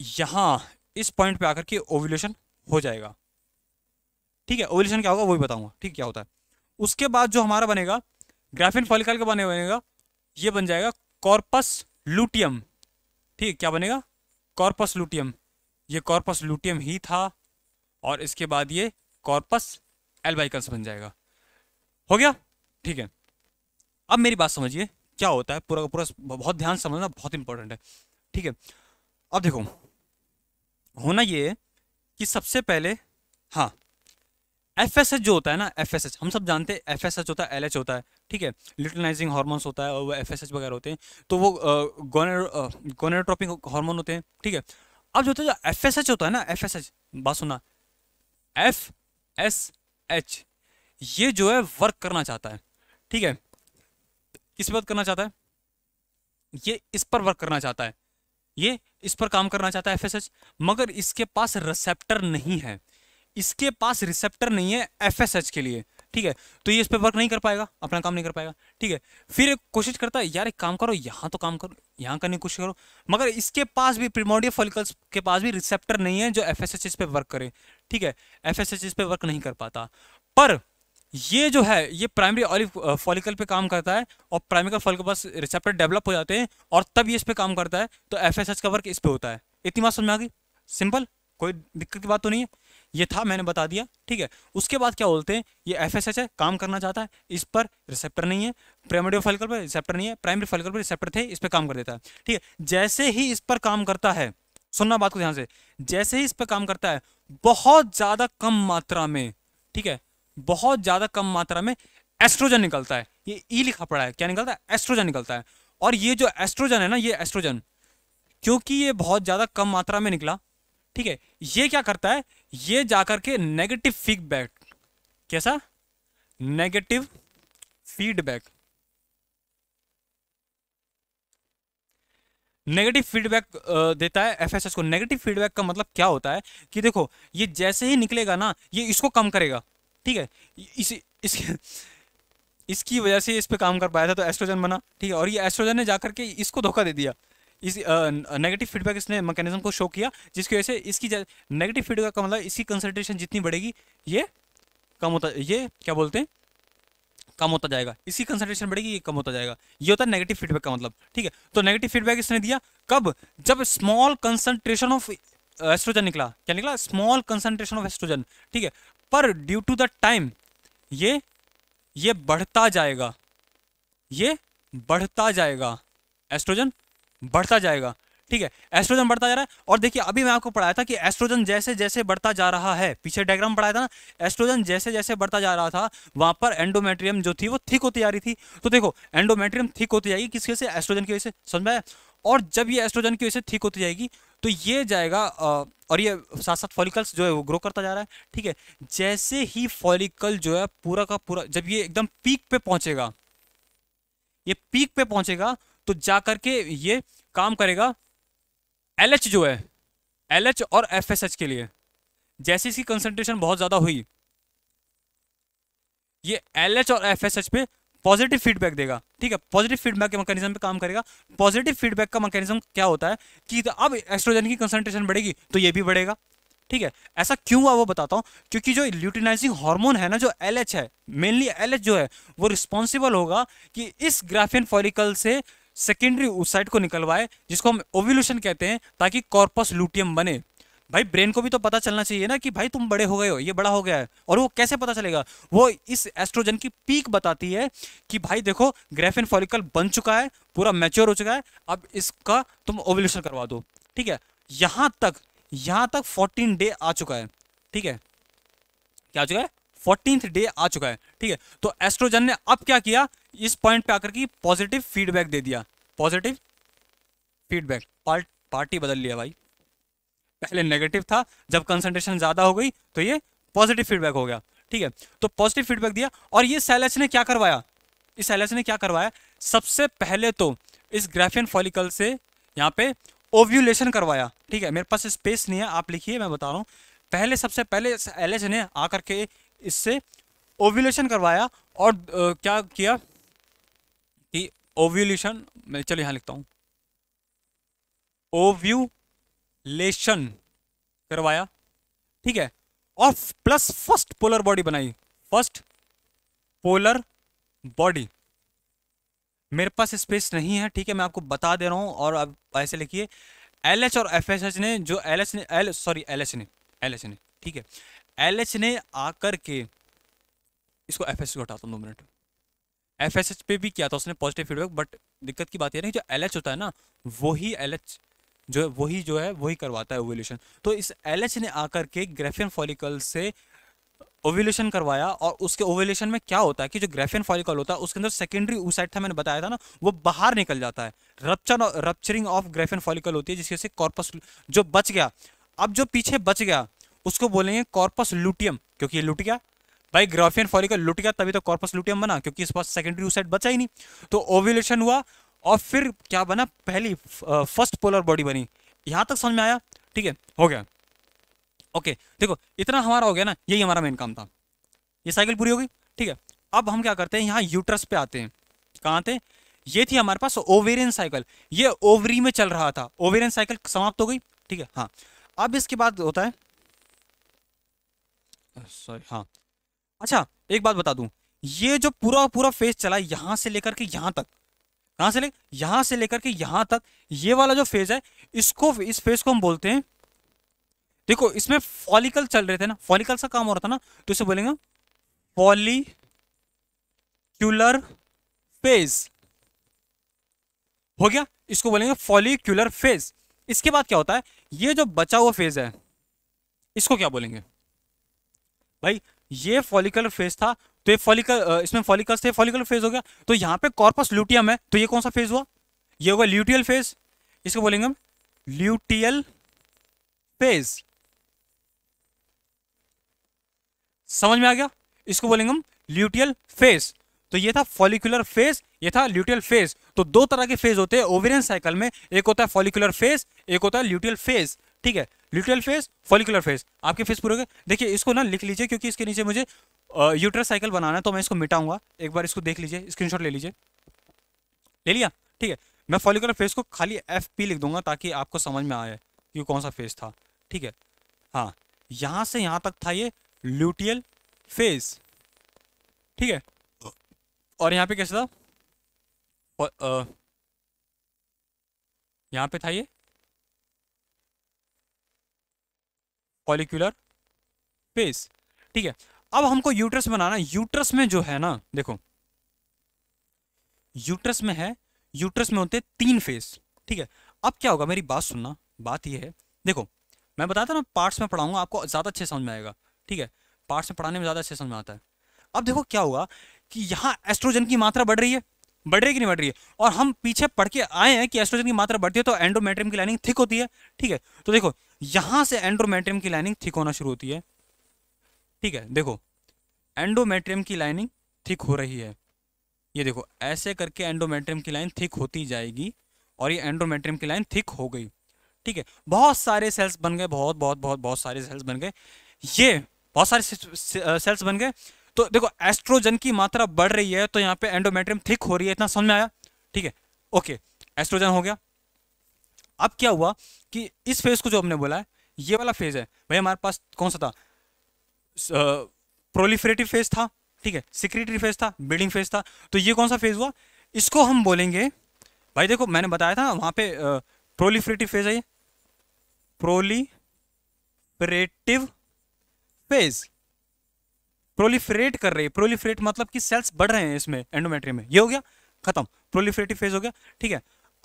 यहाँ इस पॉइंट पे आकर के ओवुलेशन हो जाएगा ठीक है ओवुलेशन क्या होगा वो भी बताऊंगा ठीक क्या होता है उसके बाद जो हमारा बनेगा ग्राफिन फॉलिकल का बने बनेगा ये बन जाएगा कॉर्पस लूटियम ठीक क्या बनेगा कॉर्पस लूटियम ये कॉर्पस लूटियम ही था और इसके बाद ये कॉर्पस एल्बाइकल्स बन जाएगा हो गया ठीक है अब मेरी बात समझिए क्या होता है पूरा पूरा बहुत ध्यान समझना बहुत इंपॉर्टेंट है ठीक है अब देखो होना ये है कि सबसे पहले हाँ एफ एस एच जो होता है ना एफ एस एच हम सब जानते हैं एफ एस एच होता है एल एच होता है ठीक है लिटलाइजिंग हार्मोन्स होता है और वो एफ एस एच वगैरह होते हैं तो वो गोनेट्रोपिक हार्मोन होते हैं ठीक है अब जो होता है जो एफ एस एच होता है ना एफ एस एच बात सुना एफ एस एच ये जो है वर्क करना चाहता है ठीक है किस पर करना चाहता है ये इस पर वर्क करना चाहता है ये इस पर काम करना चाहता है एफ मगर इसके पास रिसेप्टर नहीं है इसके पास रिसेप्टर नहीं है एफ के लिए ठीक है तो ये इस पर वर्क नहीं कर पाएगा अपना काम नहीं कर पाएगा ठीक है फिर कोशिश करता है यार एक काम करो यहाँ तो काम करो यहाँ करने की कोशिश करो मगर इसके पास भी प्रिमोडियो फॉलिकल्स के पास भी रिसेप्टर नहीं है जो एफ एस एच इस पर वर्क करे ठीक है एफ एस एच इस पर वर्क नहीं कर पाता पर ये जो है ये प्राइमरी ऑलिव फॉलिकल पे काम करता है और प्राइमरी फॉलिकल पास रिसेप्टर डेवलप हो जाते हैं और तब ये इस पर काम करता है तो एफ एस का वर्क इस पर होता है इतनी बात समझ में आ गई सिंपल कोई दिक्कत की बात तो नहीं है ये था मैंने बता दिया ठीक है उसके बाद क्या बोलते हैं ये एफ एस एच है काम करना चाहता है इस पर रिसेप्टर नहीं है प्राइमरी फॉलिकल पर रिसेप्टर नहीं है प्राइमरी फॉलिकल पर रिसेप्टर थे इस पर काम कर देता है ठीक है जैसे ही इस पर काम करता है सुनना बात को ध्यान से जैसे ही इस पर काम करता है बहुत ज़्यादा कम मात्रा में ठीक है बहुत ज़्यादा कम मात्रा में एस्ट्रोजन निकलता है ये ई लिखा पड़ा है क्या निकलता है एस्ट्रोजन निकलता है और ये जो एस्ट्रोजन है ना ये एस्ट्रोजन क्योंकि ये बहुत ज़्यादा कम मात्रा में निकला ठीक है ये क्या करता है ये जाकर के नेगेटिव फीडबैक कैसा नेगेटिव फीडबैक नेगेटिव फीडबैक देता है एफएसएस को नेगेटिव फीडबैक का मतलब क्या होता है कि देखो ये जैसे ही निकलेगा ना ये इसको कम करेगा ठीक है इस, इस इसकी वजह से इस पर काम कर पाया था तो एस्ट्रोजन बना ठीक है और ये एस्ट्रोजन ने जाकर करके इसको धोखा दे दिया इस नेगेटिव फीडबैक इसने मैकेनिज्म को शो किया जिसकी वजह से इसकी नेगेटिव फीडबैक का मतलब इसकी कंसनट्रेशन जितनी बढ़ेगी ये कम होता ये क्या बोलते हैं कम होता जाएगा इसकी कंसनट्रेशन बढ़ेगी ये कम होता जाएगा ये होता है नेगेटिव फीडबैक का मतलब ठीक है तो नेगेटिव फीडबैक इसने दिया कब जब स्मॉल कंसनट्रेशन ऑफ एस्ट्रोजन निकला क्या निकला स्मॉल कंसनट्रेशन ऑफ एस्ट्रोजन ठीक है पर ड्यू टू द टाइम ये ये बढ़ता जाएगा ये बढ़ता जाएगा एस्ट्रोजन बढ़ता जाएगा ठीक है एस्ट्रोजन बढ़ता जा रहा है और देखिए अभी मैं आपको पढ़ाया था कि एस्ट्रोजन जैसे जैसे बढ़ता जा रहा है पीछे डायग्राम पढ़ाया था ना एस्ट्रोजन जैसे जैसे बढ़ता जा रहा था वहां पर एंडोमेट्रियम जो थी वो थिक होती जा रही थी तो देखो एंडोमेट्रियम थिक होती जाएगी किसके से एस्ट्रोजन की वजह से समझ में आया और जब ये एस्ट्रोजन की वजह से ठीक होती जाएगी तो ये जाएगा और ये साथ साथ फॉलिकल्स जो है वो ग्रो करता जा रहा है ठीक है जैसे ही फॉलिकल जो है पूरा का पूरा जब ये एकदम पीक पे पहुंचेगा ये पीक पे पहुंचेगा तो जा करके ये काम करेगा एल जो है एल और एफ के लिए जैसे इसकी कंसेंट्रेशन बहुत ज़्यादा हुई ये एल और एफ पे पॉजिटिव फीडबैक देगा ठीक है पॉजिटिव फीडबैक के मैकेनिज्म पे काम करेगा पॉजिटिव फीडबैक का मैकेनिज्म क्या होता है कि तो अब एस्ट्रोजन की कंसंट्रेशन बढ़ेगी तो ये भी बढ़ेगा ठीक है ऐसा क्यों हुआ वो बताता हूँ क्योंकि जो ल्यूटिनाइजिंग हार्मोन है ना जो एल है मेनली एल जो है वो रिस्पॉन्सिबल होगा कि इस ग्राफियन फॉरिकल से सेकेंडरी उसाइड को निकलवाए जिसको हम ओवल्यूशन कहते हैं ताकि कॉर्पस लूटियम बने भाई ब्रेन को भी तो पता चलना चाहिए ना कि भाई तुम बड़े हो गए हो ये बड़ा हो गया है और वो कैसे पता चलेगा वो इस एस्ट्रोजन की पीक बताती है कि भाई देखो ग्रेफिन फॉलिकल बन चुका है पूरा मैच्योर हो चुका है अब इसका तुम ओवल्यूशन करवा दो ठीक है यहां तक यहां तक फोर्टीन डे आ चुका है ठीक है क्या आ चुका है फोर्टीन डे आ चुका है ठीक है तो एस्ट्रोजन ने अब क्या किया इस पॉइंट पे आकर की पॉजिटिव फीडबैक दे दिया पॉजिटिव फीडबैक पार्ट पार्टी बदल लिया भाई पहले नेगेटिव था जब कंसंट्रेशन ज़्यादा हो गई तो ये पॉजिटिव फीडबैक हो गया ठीक है तो पॉजिटिव फीडबैक दिया और ये सैलेस ने क्या करवाया इस एल ने क्या करवाया सबसे पहले तो इस ग्रेफियन फॉलिकल से यहाँ पे ओव्यूलेशन करवाया ठीक है मेरे पास स्पेस नहीं है आप लिखिए मैं बता रहा हूँ पहले सबसे पहले एल ने आकर के इससे ओव्यूलेशन करवाया और आ, क्या किया कि ओव्यूलेशन मैं चलो यहाँ लिखता हूँ ओव्यू लेशन करवाया ठीक है और प्लस फर्स्ट पोलर बॉडी बनाई फर्स्ट पोलर बॉडी मेरे पास स्पेस नहीं है ठीक है मैं आपको बता दे रहा हूं और अब ऐसे लिखिए एल एच और एफ एस एच ने जो एल एच ने एल सॉरी एल एच ने एल एच ने ठीक है एल एच ने आकर के इसको एफ एस को हटाता हूँ दो मिनट एफ एस एच पे भी किया था उसने पॉजिटिव फीडबैक बट दिक्कत की बात यह नहीं जो एल एच होता है ना वही एल एच जो है वही जो है वही करवाता है ओव्यूलेशन तो इस एल ने आकर के ग्रेफियन फॉलिकल से ओव्यूलेशन करवाया और उसके ओव्यूलेशन में क्या होता है कि जो ग्रेफियन फॉलिकल होता है उसके अंदर सेकेंडरी ऊसाइट था मैंने बताया था ना वो बाहर निकल जाता है rupture rupturing of Graafian follicle होती है जिसके से कॉर्पस जो बच गया अब जो पीछे बच गया उसको बोलेंगे कॉर्पस लुटियम क्योंकि ये लुट गया भाई ग्रेफियन फॉलिकल लुट गया तभी तो कॉर्पस लुटियम बना क्योंकि इस पास सेकेंडरी ऊसाइट बचा ही नहीं तो ओव्यूलेशन हुआ और फिर क्या बना पहली फर्स्ट पोलर बॉडी बनी यहाँ तक समझ में आया ठीक है हो गया ओके देखो इतना हमारा हो गया ना यही हमारा मेन काम था ये साइकिल पूरी हो गई ठीक है अब हम क्या करते हैं यहाँ यूट्रस पे आते हैं कहाँ थे ये थी हमारे पास ओवेरियन साइकिल ये ओवरी में चल रहा था ओवेरियन साइकिल समाप्त हो गई ठीक है हाँ अब इसके बाद होता है सॉरी हाँ अच्छा एक बात बता दूं ये जो पूरा पूरा फेज चला यहां से लेकर के यहां तक कहां से ले यहां से लेकर के यहां तक ये वाला जो फेज है इसको इस फेज को हम बोलते हैं देखो इसमें फॉलिकल चल रहे थे ना फॉलिकल सा काम हो रहा था ना तो इसे बोलेंगे फॉलिक्यूलर फेज हो गया इसको बोलेंगे फॉलिक्यूलर फेज इसके बाद क्या होता है ये जो बचा हुआ फेज है इसको क्या बोलेंगे भाई ये फॉलिकुलर फेज था तो ये फॉलिकल इसमें फॉलिकल्स थे फॉलिकुलर फेज हो गया तो यहाँ पे कॉर्पस ल्यूटियम है तो ये कौन सा फेज हुआ ये होगा ल्यूटियल फेज इसको बोलेंगे हम ल्यूटियल फेज समझ में आ गया इसको बोलेंगे हम ल्यूटियल फेज तो ये था फॉलिकुलर फेज ये था ल्यूटियल फेज तो दो तरह के फेज होते हैं ओवेरियन साइकिल में एक होता है फॉलिकुलर फेज एक होता है ल्यूटियल फेज ठीक है ल्यूट्रल फेज फॉलिकुलर फेज आपके फेस पूरे देखिए इसको ना लिख लीजिए क्योंकि इसके नीचे मुझे यूट्रस साइकिल बनाना है तो मैं इसको मिटाऊंगा एक बार इसको देख लीजिए स्क्रीनशॉट ले लीजिए ले लिया ठीक है मैं फॉलिकुलर फेज को खाली एफ पी लिख दूंगा ताकि आपको समझ में आए कि कौन सा फेज था ठीक है हाँ यहाँ से यहाँ तक था ये ल्यूटियल फेज ठीक है और यहाँ पे कैसे था यहाँ पे था ये फॉलिकुलर फेस ठीक है अब हमको यूट्रस बनाना यूट्रस में जो है ना देखो यूट्रस में है यूट्रस में होते तीन फेस ठीक है अब क्या होगा मेरी बात सुनना बात यह है देखो मैं बताता ना पार्ट्स में पढ़ाऊंगा आपको ज़्यादा अच्छे समझ में आएगा ठीक है पार्ट्स में पढ़ाने में ज़्यादा अच्छे समझ में आता है अब देखो क्या हुआ कि यहाँ एस्ट्रोजन की मात्रा बढ़ रही है बढ़ रही कि नहीं बढ़ रही है और हम पीछे पढ़ के आए हैं कि एस्ट्रोजन की मात्रा बढ़ती है तो एंड्रोमेट्रियम की लाइनिंग थिक होती है ठीक है तो देखो यहां से एंड्रोमेट्रियम की लाइनिंग थिक होना शुरू होती है ठीक है देखो एंडोमेट्रियम की लाइनिंग थिक हो रही है ये देखो ऐसे करके एंडोमेट्रियम की लाइन थिक होती जाएगी और ये एंडोमेट्रियम की लाइन थिक हो गई ठीक है बहुत सारे सेल्स बन गए बहुत बहुत बहुत बहुत सारे सेल्स बन गए ये बहुत सारे सेल्स बन गए तो देखो एस्ट्रोजन की मात्रा बढ़ रही है तो यहाँ पे एंडोमेट्रियम थिक हो रही है इतना समझ में आया ठीक है ओके एस्ट्रोजन हो गया अब क्या हुआ कि इस फेज को जो हमने बोला है ये वाला फेज है भाई हमारे पास कौन सा था प्रोलिफरेटिव फेज था ठीक है सिक्रेटरी फेज था बिल्डिंग फेज था तो ये कौन सा फेज हुआ इसको हम बोलेंगे भाई देखो मैंने बताया था वहां पे प्रोलिफरेटिव फेज है ये प्रोलिफरेटिव फेज प्रोलिफरेट कर रही है प्रोलिफरेट मतलब कि सेल्स बढ़ रहे हैं इसमें एंडोमेट्री में ये हो गया खत्म प्रोलिफरेटिव फेज हो गया ठीक है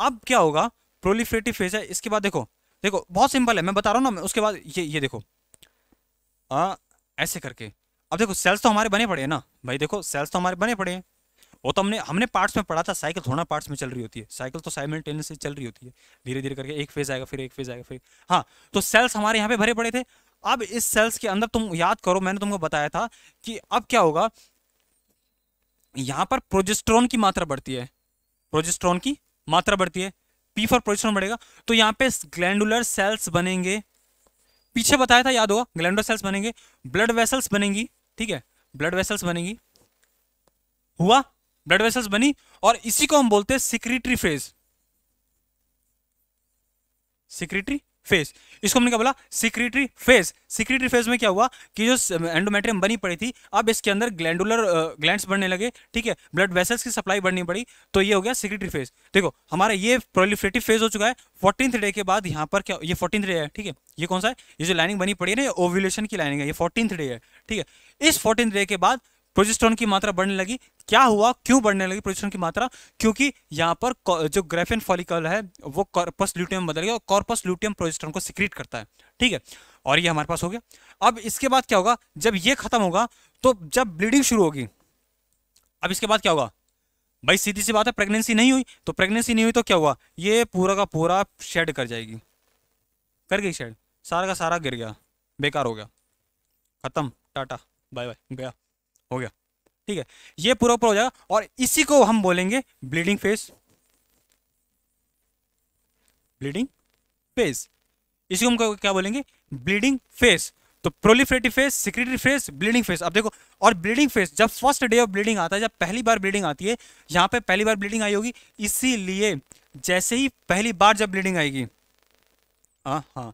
अब क्या होगा प्रोलिफरेटिव फेज है इसके बाद देखो देखो बहुत सिंपल है मैं बता रहा हूँ ना उसके बाद ये ये देखो आ, ऐसे करके अब देखो सेल्स तो हमारे बने पड़े हैं ना भाई देखो सेल्स तो हमारे बने पड़े हैं वो तो हमने हमने पार्ट्स में पढ़ा था साइकिल थोड़ा पार्ट्स में चल रही होती है साइकिल तो साइमल्टेनियस से चल रही होती है धीरे धीरे करके एक फेज आएगा फिर एक फेज आएगा फिर हाँ तो सेल्स हमारे यहाँ पे भरे पड़े थे अब इस सेल्स के अंदर तुम याद करो मैंने तुमको बताया था कि अब क्या होगा यहां पर प्रोजेस्ट्रॉन की मात्रा बढ़ती है प्रोजेस्ट्रॉन की मात्रा बढ़ती है पी फॉर प्रोजेस्ट्रॉन बढ़ेगा तो यहां पे ग्लैंडुलर सेल्स बनेंगे पीछे बताया था याद होगा ग्लैंडुलर सेल्स बनेंगे ब्लड वेसल्स बनेंगी ठीक है ब्लड वेसल्स बनेंगी हुआ ब्लड वेसल्स बनी और इसी को हम बोलते हैं सिक्रिटरी फेज सिक्रिटरी फेज इसको हमने क्या बोला सिक्रेटरी फेज सिक्रेटरी फेज में क्या हुआ कि जो एंडोमेट्रियम बनी पड़ी थी अब इसके अंदर ग्लैंडुलर ग्लैंड्स बढ़ने लगे ठीक है ब्लड वेसल्स की सप्लाई बढ़नी पड़ी तो ये हो गया सिक्रेटरी फेज देखो हमारा ये प्रोलिफ्रेटिव फेज हो चुका है फोर्टीन डे के बाद यहाँ पर क्या ये फोर्टीन डे है ठीक है ये कौन सा है ये जो लाइनिंग बनी पड़ी है ना ओव्यूलेशन की लाइनिंग है ये फोर्टीन डे है ठीक है इस फोर्टीन डे के बाद प्रोजेस्ट्रॉन की मात्रा बढ़ने लगी क्या हुआ क्यों बढ़ने लगी प्रोजेस्ट्रॉन की मात्रा क्योंकि यहाँ पर जो ग्रेफेन फॉलिकल है वो कॉर्पस ल्यूटियम बदल गया और कॉर्पस ल्यूटियम प्रोजेस्ट्रॉन को सिक्रीट करता है ठीक है और ये हमारे पास हो गया अब इसके बाद क्या होगा जब ये खत्म होगा तो जब ब्लीडिंग शुरू होगी अब इसके बाद क्या होगा भाई सीधी सी बात है प्रेगनेंसी नहीं हुई तो प्रेगनेंसी नहीं हुई तो क्या हुआ ये पूरा का पूरा शेड कर जाएगी कर गई शेड सारा का सारा गिर गया बेकार हो गया खत्म टाटा बाय बाय गया हो गया ठीक है ये पूरा ऊपर हो जाएगा और इसी को हम बोलेंगे ब्लीडिंग फेज ब्लीडिंग फेज इसी को हम क्या बोलेंगे ब्लीडिंग फेज तो proliferative phase secretory phase bleeding phase अब देखो और ब्लीडिंग फेज जब फर्स्ट डे ऑफ ब्लीडिंग आता है जब पहली बार ब्लीडिंग आती है यहाँ पे पहली बार ब्लीडिंग आई होगी इसीलिए जैसे ही पहली बार जब ब्लीडिंग आएगी हाँ हाँ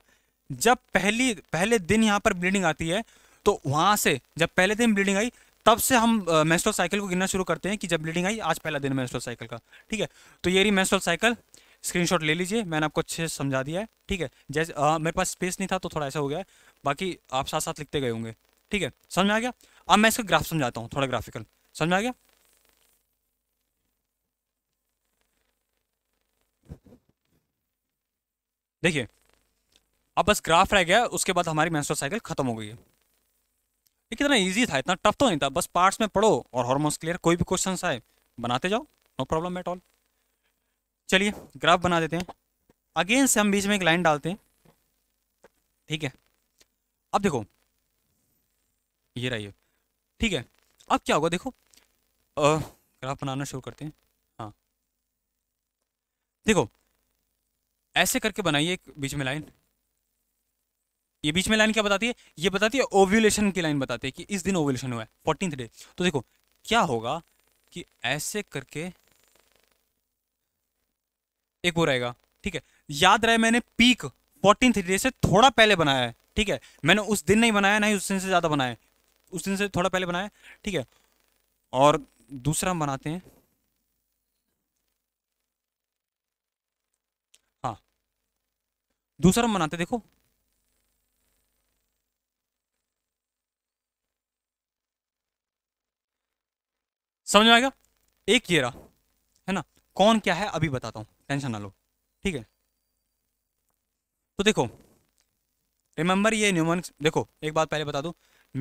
जब पहली पहले दिन यहाँ पर ब्लीडिंग आती है तो वहाँ से जब पहले दिन ब्लीडिंग आई तब से हम मेंस्ट्रुअल साइकिल को गिनना शुरू करते हैं कि जब ब्लीडिंग आई आज पहला दिन मेंस्ट्रुअल साइकिल का ठीक है तो ये रही मेंस्ट्रुअल साइकिल स्क्रीनशॉट ले लीजिए मैंने आपको अच्छे से समझा दिया है ठीक है जैसे आ, मेरे पास स्पेस नहीं था तो थोड़ा ऐसा हो गया बाकी आप साथ साथ लिखते गए होंगे ठीक है समझ में आ गया अब मैं इसका ग्राफ समझाता हूँ थोड़ा ग्राफिकल समझ में आ गया देखिए अब बस ग्राफ रह गया उसके बाद हमारी मेंस्ट्रुअल साइकिल खत्म हो गई है ये कितना ईजी था इतना टफ तो नहीं था बस पार्ट्स में पढ़ो और हॉर्मोन्स क्लियर कोई भी क्वेश्चन आए बनाते जाओ नो प्रॉब्लम एट ऑल चलिए ग्राफ बना देते हैं अगेन से हम बीच में एक लाइन डालते हैं ठीक है अब देखो ये रही है ठीक है अब क्या होगा देखो आ, ग्राफ बनाना शुरू करते हैं हाँ देखो ऐसे करके बनाइए एक बीच में लाइन ये बीच में लाइन क्या बताती है ये बताती है ओव्यूलेशन की लाइन बताती है कि इस दिन ओव्यूलेशन हुआ है फोर्टीन डे तो देखो क्या होगा कि ऐसे करके एक वो रहेगा ठीक है याद रहे मैंने पीक फोर्टीन डे से थोड़ा पहले बनाया है ठीक है मैंने उस दिन नहीं बनाया ना ही उस दिन से ज़्यादा बनाया उस दिन से थोड़ा पहले बनाया ठीक है और दूसरा हम बनाते हैं हाँ दूसरा हम बनाते देखो समझ में आएगा एक ये रहा है ना कौन क्या है अभी बताता हूँ टेंशन ना लो ठीक है तो देखो रिमेंबर ये न्यूमोनिक्स देखो एक बात पहले बता दो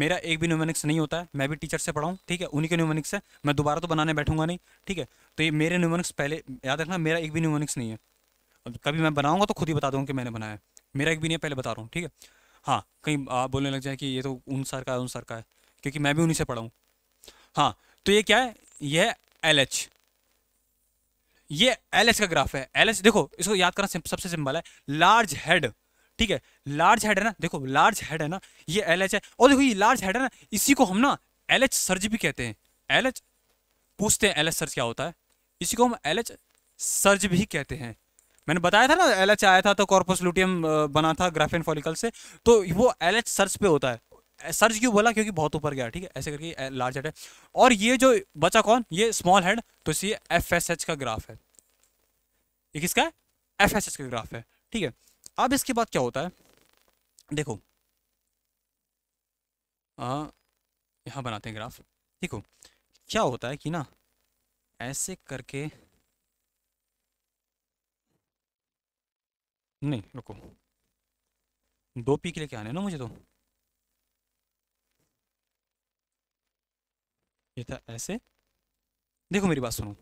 मेरा एक भी न्यूमेनिक्स नहीं होता है मैं भी टीचर से पढ़ाऊँ ठीक है उन्हीं के न्यूमोनिक्स है मैं दोबारा तो बनाने बैठूंगा नहीं ठीक है तो ये मेरे न्यूमोनिक्स पहले याद रखना मेरा एक भी न्यूमेनिक्स नहीं है अब कभी मैं बनाऊंगा तो खुद ही बता दूँगा कि मैंने बनाया है मेरा एक भी नहीं है पहले बता रहा हूँ ठीक है हाँ कहीं आप बोलने लग जाए कि ये तो उन सर का है उन सर का है क्योंकि मैं भी उन्हीं से पढ़ाऊँ हाँ तो ये क्या है ये एल एच ये एल एच का ग्राफ है एल एच देखो इसको याद करना सिंप, सबसे सिंपल है लार्ज हेड ठीक है लार्ज हेड है ना देखो लार्ज हेड है ना ये एल एच है और देखो ये लार्ज हेड है ना इसी को हम ना एल एच सर्ज भी कहते हैं एल एच पूछते हैं एल एच सर्ज क्या होता है इसी को हम एल एच सर्ज भी कहते हैं मैंने बताया था ना एल एच आया था तो कॉर्पस लुटियम बना था ग्राफेन फॉलिकल से तो वो एल एच सर्च पे होता है सर्ज क्यों बोला क्योंकि बहुत ऊपर गया ठीक है ऐसे करके लार्ज हेड है और ये जो बचा कौन ये स्मॉल हेड तो इसी एफ एस एच का ग्राफ है ये किसका है एफ एस एच का ग्राफ है ठीक है अब इसके बाद क्या होता है देखो यहाँ बनाते हैं ग्राफ देखो क्या होता है कि ना ऐसे करके नहीं रुको दो पी के लेके आने ना मुझे तो ये था ऐसे देखो मेरी बात सुनो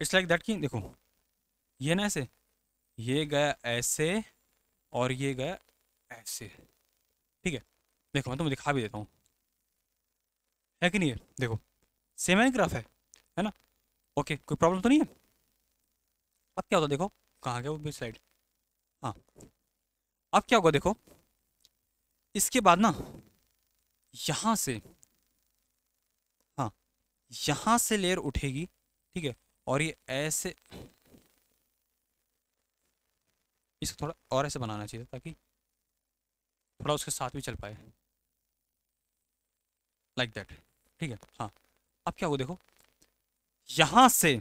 इट्स लाइक दैट की देखो ये ना ऐसे ये गया ऐसे और ये गया ऐसे ठीक है देखो मैं तुम्हें तो दिखा भी देता हूँ है कि नहीं है देखो सेम है ग्राफ है है ना ओके कोई प्रॉब्लम तो नहीं है अब क्या होता देखो कहाँ गया वो बीच साइड हाँ अब क्या होगा देखो इसके बाद ना यहाँ से यहां से लेयर उठेगी ठीक है और ये ऐसे इसको थोड़ा और ऐसे बनाना चाहिए ताकि थोड़ा उसके साथ भी चल पाए लाइक दैट ठीक है हाँ अब क्या हो देखो यहाँ से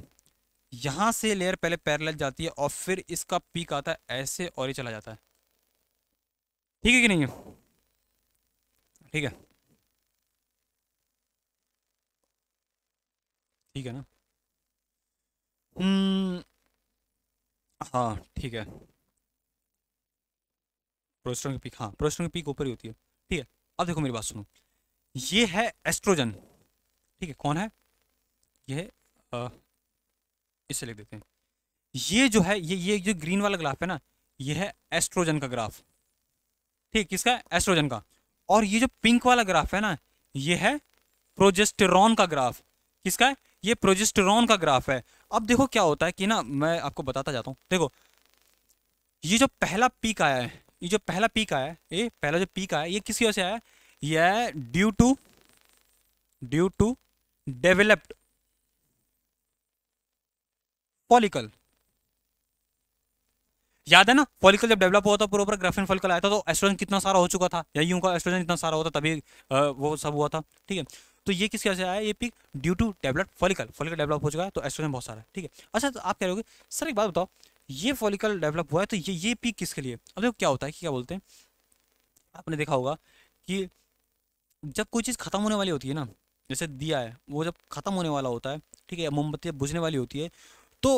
यहाँ से लेयर पहले लग जाती है और फिर इसका पीक आता है ऐसे और ये चला जाता है ठीक है कि नहीं है ठीक है ठीक है ना हम्म। हाँ ठीक है प्रोस्टर की पीक हाँ प्रोस्टर की पीक ऊपर ही होती है ठीक है अब देखो मेरी बात सुनो ये है एस्ट्रोजन ठीक है कौन है ये है आ, इसे लिख देते हैं ये जो है ये ये जो ग्रीन वाला ग्राफ है ना ये है एस्ट्रोजन का ग्राफ ठीक किसका है एस्ट्रोजन का और ये जो पिंक वाला ग्राफ है ना ये है प्रोजेस्टेरॉन का ग्राफ किसका है ये प्रोजेस्टेरॉन का ग्राफ है अब देखो क्या होता है कि ना मैं आपको बताता जाता हूँ देखो ये जो पहला पीक आया है ये जो पहला पीक आया है ये पहला जो पीक आया ये किसी वजह से आया यह due to due to developed follicle याद है ना फॉलिकल जब डेवलप हुआ था पूरा ग्राफिन फॉलिकल आया था तो एस्ट्रोजन कितना सारा हो चुका था या यूं का एस्ट्रोजन इतना सारा होता तभी आ, वो सब हुआ था ठीक है तो ये किस वजह से आया ये peak due to develop follicle follicle develop हो चुका है तो एस्ट्रोजन बहुत सारा है ठीक है अच्छा तो आप कह रहे हो सर एक बात बताओ ये फॉलिकल डेवलप हुआ है तो ये ये पिक किसके लिए अब देखो क्या होता है कि क्या बोलते हैं आपने देखा होगा कि जब कोई चीज़ ख़त्म होने वाली होती है ना जैसे दिया है वो जब ख़त्म होने वाला होता है ठीक है मोमबत्ती बुझने वाली होती है तो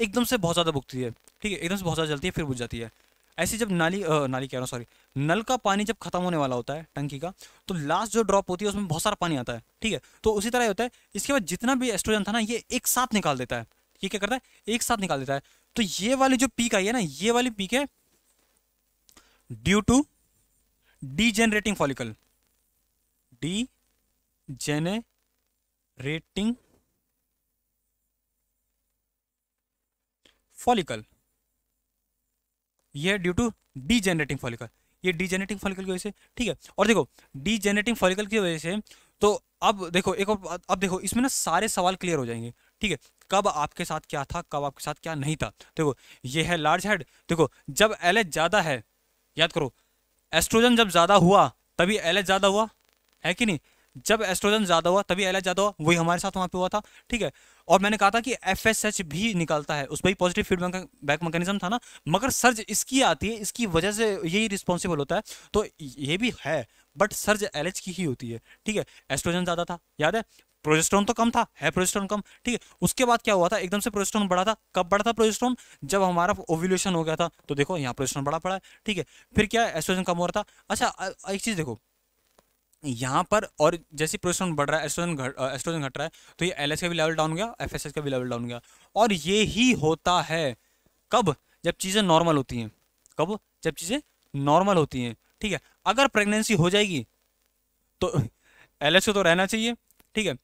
एकदम से बहुत ज़्यादा बुझती है ठीक है एकदम से बहुत ज़्यादा जलती है फिर बुझ जाती है ऐसे जब नाली आ, नाली कह रहा हूँ सॉरी नल का पानी जब खत्म होने वाला होता है टंकी का तो लास्ट जो ड्रॉप होती है उसमें बहुत सारा पानी आता है ठीक है तो उसी तरह होता है इसके बाद जितना भी एस्ट्रोजन था ना ये एक साथ निकाल देता है ये क्या करता है एक साथ निकाल देता है तो ये वाली जो पीक आई है ना ये वाली पीक है due to degenerating follicle degenerating follicle ये है due to degenerating follicle ये डी जेनरेटिंग फॉलिकल की वजह से ठीक है और देखो डी जेनरेटिंग फॉलिकल की वजह से तो अब देखो एक और अब देखो इसमें ना सारे सवाल क्लियर हो जाएंगे ठीक है कब आपके साथ क्या था कब आपके साथ क्या नहीं था देखो ये है लार्ज हेड देखो जब एल ज़्यादा है याद करो एस्ट्रोजन जब ज़्यादा हुआ तभी एल ज़्यादा हुआ है कि नहीं जब एस्ट्रोजन ज़्यादा हुआ तभी एल ज़्यादा हुआ वही हमारे साथ वहाँ पे हुआ था ठीक है और मैंने कहा था कि एफ भी निकलता है उस पर पॉजिटिव फीडबैक बैक मैकेनिज्म था ना मगर सर्ज इसकी आती है इसकी वजह से यही रिस्पॉन्सिबल होता है तो ये भी है बट सर्ज एल की ही होती है ठीक है एस्ट्रोजन ज़्यादा था याद है प्रोजेस्ट्रॉन तो कम था है प्रोजेस्ट्रॉन कम ठीक है उसके बाद क्या हुआ था एकदम से प्रोजेस्ट्रॉन बढ़ा था कब बढ़ा था प्रोजेस्ट्रॉन जब हमारा ओव्यूलेशन हो गया था तो देखो यहाँ प्रोजेस्ट्रॉन बढ़ा पड़ा है ठीक है फिर क्या एस्ट्रोजन कम हो रहा था अच्छा एक चीज़ देखो यहाँ पर और जैसे प्रोस्टेरोन बढ़ रहा है एस्ट्रोजन घट एस्ट्रोजन घट रहा है तो ये एल का भी लेवल डाउन गया एफ का भी लेवल डाउन गया और ये ही होता है कब जब चीज़ें नॉर्मल होती हैं कब जब चीज़ें नॉर्मल होती हैं ठीक है अगर प्रेगनेंसी हो जाएगी तो एल [LAUGHS] तो रहना चाहिए ठीक है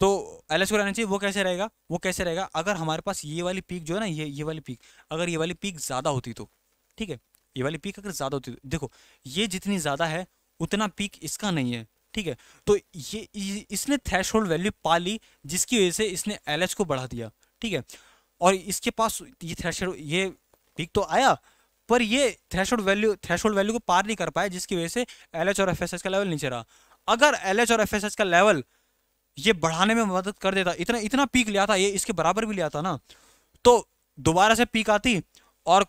तो एल को रहना चाहिए वो कैसे रहेगा वो कैसे रहेगा अगर हमारे पास ये वाली पीक जो है ना ये ये वाली पीक अगर ये वाली पीक ज़्यादा होती तो ठीक है ये वाली पीक अगर ज़्यादा होती तो देखो ये जितनी ज़्यादा है उतना पीक इसका नहीं है ठीक है तो ये इसने थ्रेश होल्ड वैल्यू पा ली जिसकी वजह से इसने एल को बढ़ा दिया ठीक है और इसके पास ये थ्रेश ये पीक तो आया पर ये थ्रेश वैल्यू थ्रेश वैल्यू को पार नहीं कर पाया जिसकी वजह से एल और एफ का लेवल नीचे रहा अगर एल और एफ का लेवल ये बढ़ाने में मदद कर देता इतना इतना पीक लिया था ये इसके बराबर भी लिया था ना तो दोबारा से पीक आती और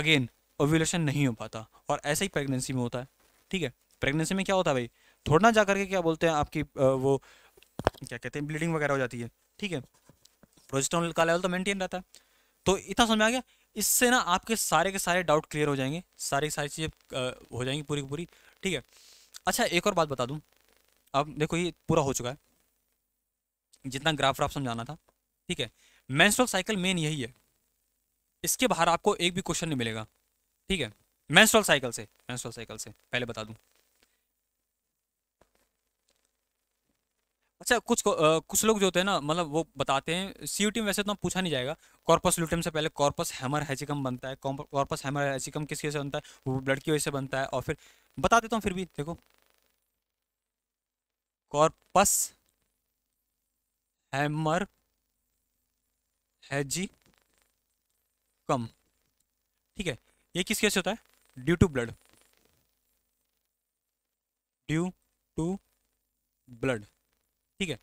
अगेन ओव्यूलेशन नहीं हो पाता और ऐसे ही प्रेगनेंसी में होता है ठीक है प्रेगनेंसी में क्या होता है भाई थोड़ा ना जा करके क्या बोलते हैं आपकी वो क्या कहते हैं ब्लीडिंग वगैरह हो जाती है ठीक है प्रोजेस्ट्रॉन का लेवल तो मेंटेन रहता है तो इतना समझ में आ गया इससे ना आपके सारे के सारे डाउट क्लियर हो जाएंगे सारी सारी चीज़ें हो जाएंगी पूरी पूरी ठीक है अच्छा एक और बात बता दूँ अब देखो ये पूरा हो चुका है जितना ग्राफ व्राफ समझाना था ठीक है मैंस्ट्रल साइकिल मेन यही है इसके बाहर आपको एक भी क्वेश्चन नहीं मिलेगा ठीक है मैंस्ट्रल साइकिल से मैंस्ट्रल साइकिल से पहले बता दूँ अच्छा कुछ आ, कुछ लोग जो होते हैं ना मतलब वो बताते हैं सीयूटी में वैसे तो पूछा नहीं जाएगा कॉर्पस ल्यूटम से पहले कॉर्पस हैमर हैचिकम बनता है कॉर्पस हैमर हैचिकम किस वजह से बनता है वो ब्लड की वजह से बनता है और फिर बता देता तो हूँ फिर भी देखो कॉर्पस हैमर हैजी कम ठीक है ये किस से होता है due to blood due to blood ठीक है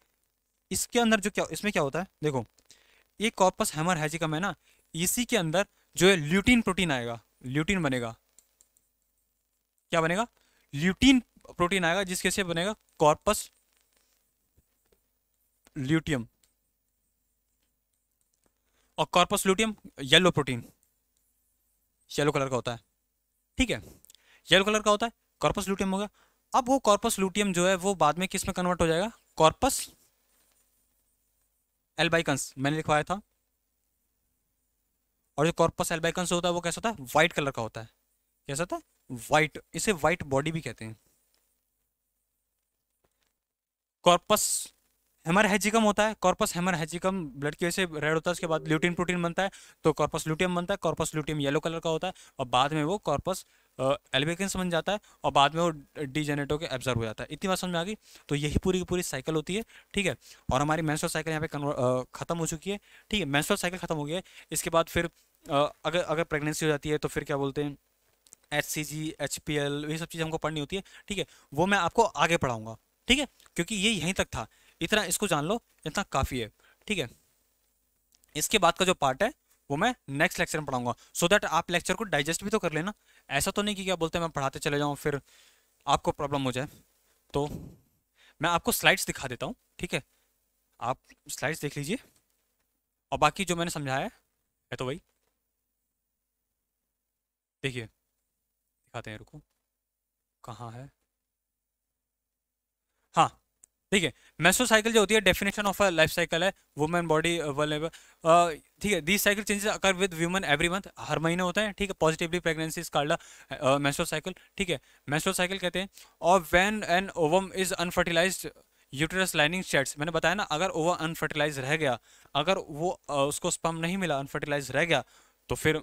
इसके अंदर जो क्या इसमें क्या होता है देखो ये कॉर्पस हैमर हैजिकम है ना इसी के अंदर जो है ल्यूटीन प्रोटीन आएगा ल्यूटीन बनेगा क्या बनेगा ल्यूटीन प्रोटीन आएगा जिसके से बनेगा कॉर्पस ल्यूटियम और corpus luteum yellow protein yellow colour का होता है ठीक है येलो कलर का होता है कॉर्पस ल्यूटियम हो गया अब वो कॉर्पस ल्यूटियम जो है वो बाद में किस में कन्वर्ट हो जाएगा कॉर्पस एल्बाइकन्स मैंने लिखवाया था और जो कॉर्पस एल्बाइकन्स होता है वो कैसा होता है वाइट कलर का होता है कैसा होता है वाइट इसे वाइट बॉडी भी कहते हैं कॉर्पस हेमर हैजिकम होता है कॉर्पस हेमर हैजिकम ब्लड की वजह से रेड होता है उसके बाद ल्यूटिन प्रोटीन बनता है तो कॉर्पस ल्यूटियम बनता है कॉर्पस ल्यूटियम येलो कलर का होता है और बाद में वो कॉर्पस एलिवेकेंस बन जाता है और बाद में वो डीजेनेट होकर एब्जर्व हो जाता है इतनी बात समझ में आ गई तो यही पूरी की पूरी साइकिल होती है ठीक है और हमारी मैंसुअल साइकिल यहाँ पे खत्म हो चुकी है ठीक है मैंसुअल साइकिल खत्म हो गई है इसके बाद फिर अगर अगर प्रेगनेंसी हो जाती है तो फिर क्या बोलते हैं H C G H P L ये सब चीज़ हमको पढ़नी होती है ठीक है वो मैं आपको आगे पढ़ाऊँगा ठीक है क्योंकि ये यहीं तक था इतना इसको जान लो इतना काफ़ी है ठीक है इसके बाद का जो पार्ट है वो मैं नेक्स्ट लेक्चर में पढ़ाऊंगा सो so दैट आप लेक्चर को डाइजेस्ट भी तो कर लेना ऐसा तो नहीं कि क्या बोलते हैं मैं पढ़ाते चले जाऊँ फिर आपको प्रॉब्लम हो जाए तो मैं आपको स्लाइड्स दिखा देता हूँ ठीक है आप स्लाइड्स देख लीजिए और बाकी जो मैंने समझाया है तो वही देखिए दिखाते हैं रुको कहाँ है ठीक है साइकिल जो होती है definition of a life cycle है वुमेन बॉडी वर्ल्ड ठीक है this cycle changes occur with women every month हर महीने होता है ठीक है positively pregnancy card called meso cycle ठीक है मेसो साइकिल कहते हैं और when an ovum is unfertilise uterus lining sheds मैंने बताया ना अगर ओवर अनफर्टिलाइज रह गया अगर वो uh, उसको स्पम नहीं मिला अनफर्टिलाइज रह गया तो फिर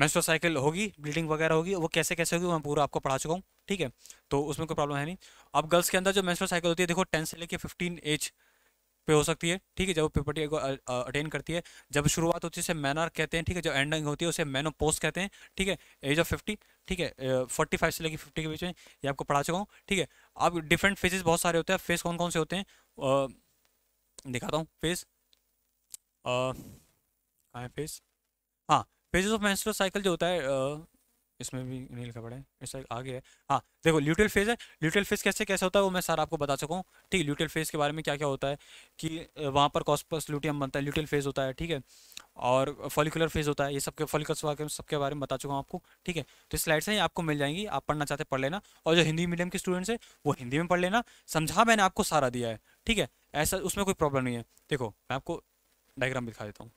मेस्ट्रो साइकिल होगी ब्लीडिंग वगैरह होगी वो कैसे कैसे होगी मैं पूरा आपको पढ़ा चुका हूँ ठीक है तो उसमें कोई प्रॉब्लम है नहीं अब गर्ल्स के अंदर जो मेस्ट्रो साइकिल होती है देखो टेन से लेकर फिफ्टीन एज पे हो सकती है ठीक है जब वो प्यूबर्टी को अटेंड करती है जब शुरुआत होती है उसे मैनर कहते हैं ठीक है जो एंडिंग होती है उसे पोस्ट कहते हैं ठीक है एज ऑफ फिफ्टी ठीक है फोर्टी फाइव से लेकर फिफ्टी के बीच में ये आपको पढ़ा चुका हूँ ठीक है अब डिफरेंट फेजेस बहुत सारे होते हैं फेज कौन कौन से होते हैं दिखाता हूँ फेज फेज हाँ पेजेस ऑफ मैंस्ट्रो साइकिल जो होता है आ, इसमें भी नहीं लिखा पड़े इस आगे है हाँ देखो ल्यूटल फेज है ल्यूटल फेज कैसे कैसे होता है वो मैं सारा आपको बता सकूँ ठीक है ल्यूटल फेज के बारे में क्या क्या होता है कि वहाँ पर कॉस्पस ल्यूटियम बनता है ल्यूटल फेज होता है ठीक है और फॉलिकुलर फेज होता है ये सबके फॉलिकल्स बारे सबके बारे में बता चुका हूँ आपको ठीक है तो स्लाइड्स हैं आपको मिल जाएंगी आप पढ़ना चाहते पढ़ लेना और जो हिंदी मीडियम के स्टूडेंट्स हैं वो हिंदी में पढ़ लेना समझा मैंने आपको सारा दिया है ठीक है ऐसा उसमें कोई प्रॉब्लम नहीं है देखो मैं आपको डायग्राम दिखा देता हूँ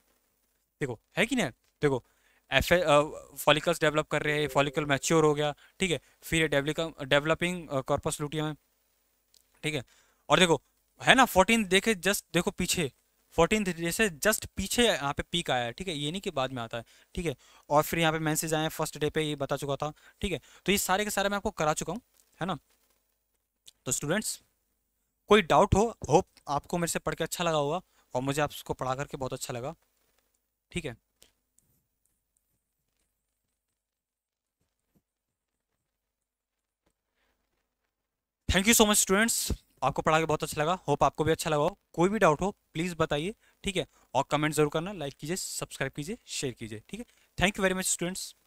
देखो है कि नहीं देखो एफ फॉलिकल्स डेवलप कर रहे हैं फॉलिकल मैच्योर हो गया ठीक है फिर डेवलपिंग कॉर्पस लुटिया में ठीक है और देखो है ना फोर्टीन देखे जस्ट देखो पीछे फोर्टीन जैसे जस्ट पीछे यहाँ पे पीक आया है ठीक है ये नहीं कि बाद में आता है ठीक है और फिर यहाँ पे मैसेज आए फर्स्ट डे पे ये बता चुका था ठीक है तो ये सारे के सारे मैं आपको करा चुका हूँ है ना तो स्टूडेंट्स कोई डाउट हो होप आपको मेरे से पढ़ के अच्छा लगा होगा और मुझे आपको पढ़ा करके बहुत अच्छा लगा ठीक है thank you so much students आपको पढ़ा के बहुत अच्छा लगा होप आपको भी अच्छा लगा हो कोई भी डाउट हो प्लीज़ बताइए ठीक है और कमेंट जरूर करना लाइक कीजिए सब्सक्राइब कीजिए शेयर कीजिए ठीक है thank you very much students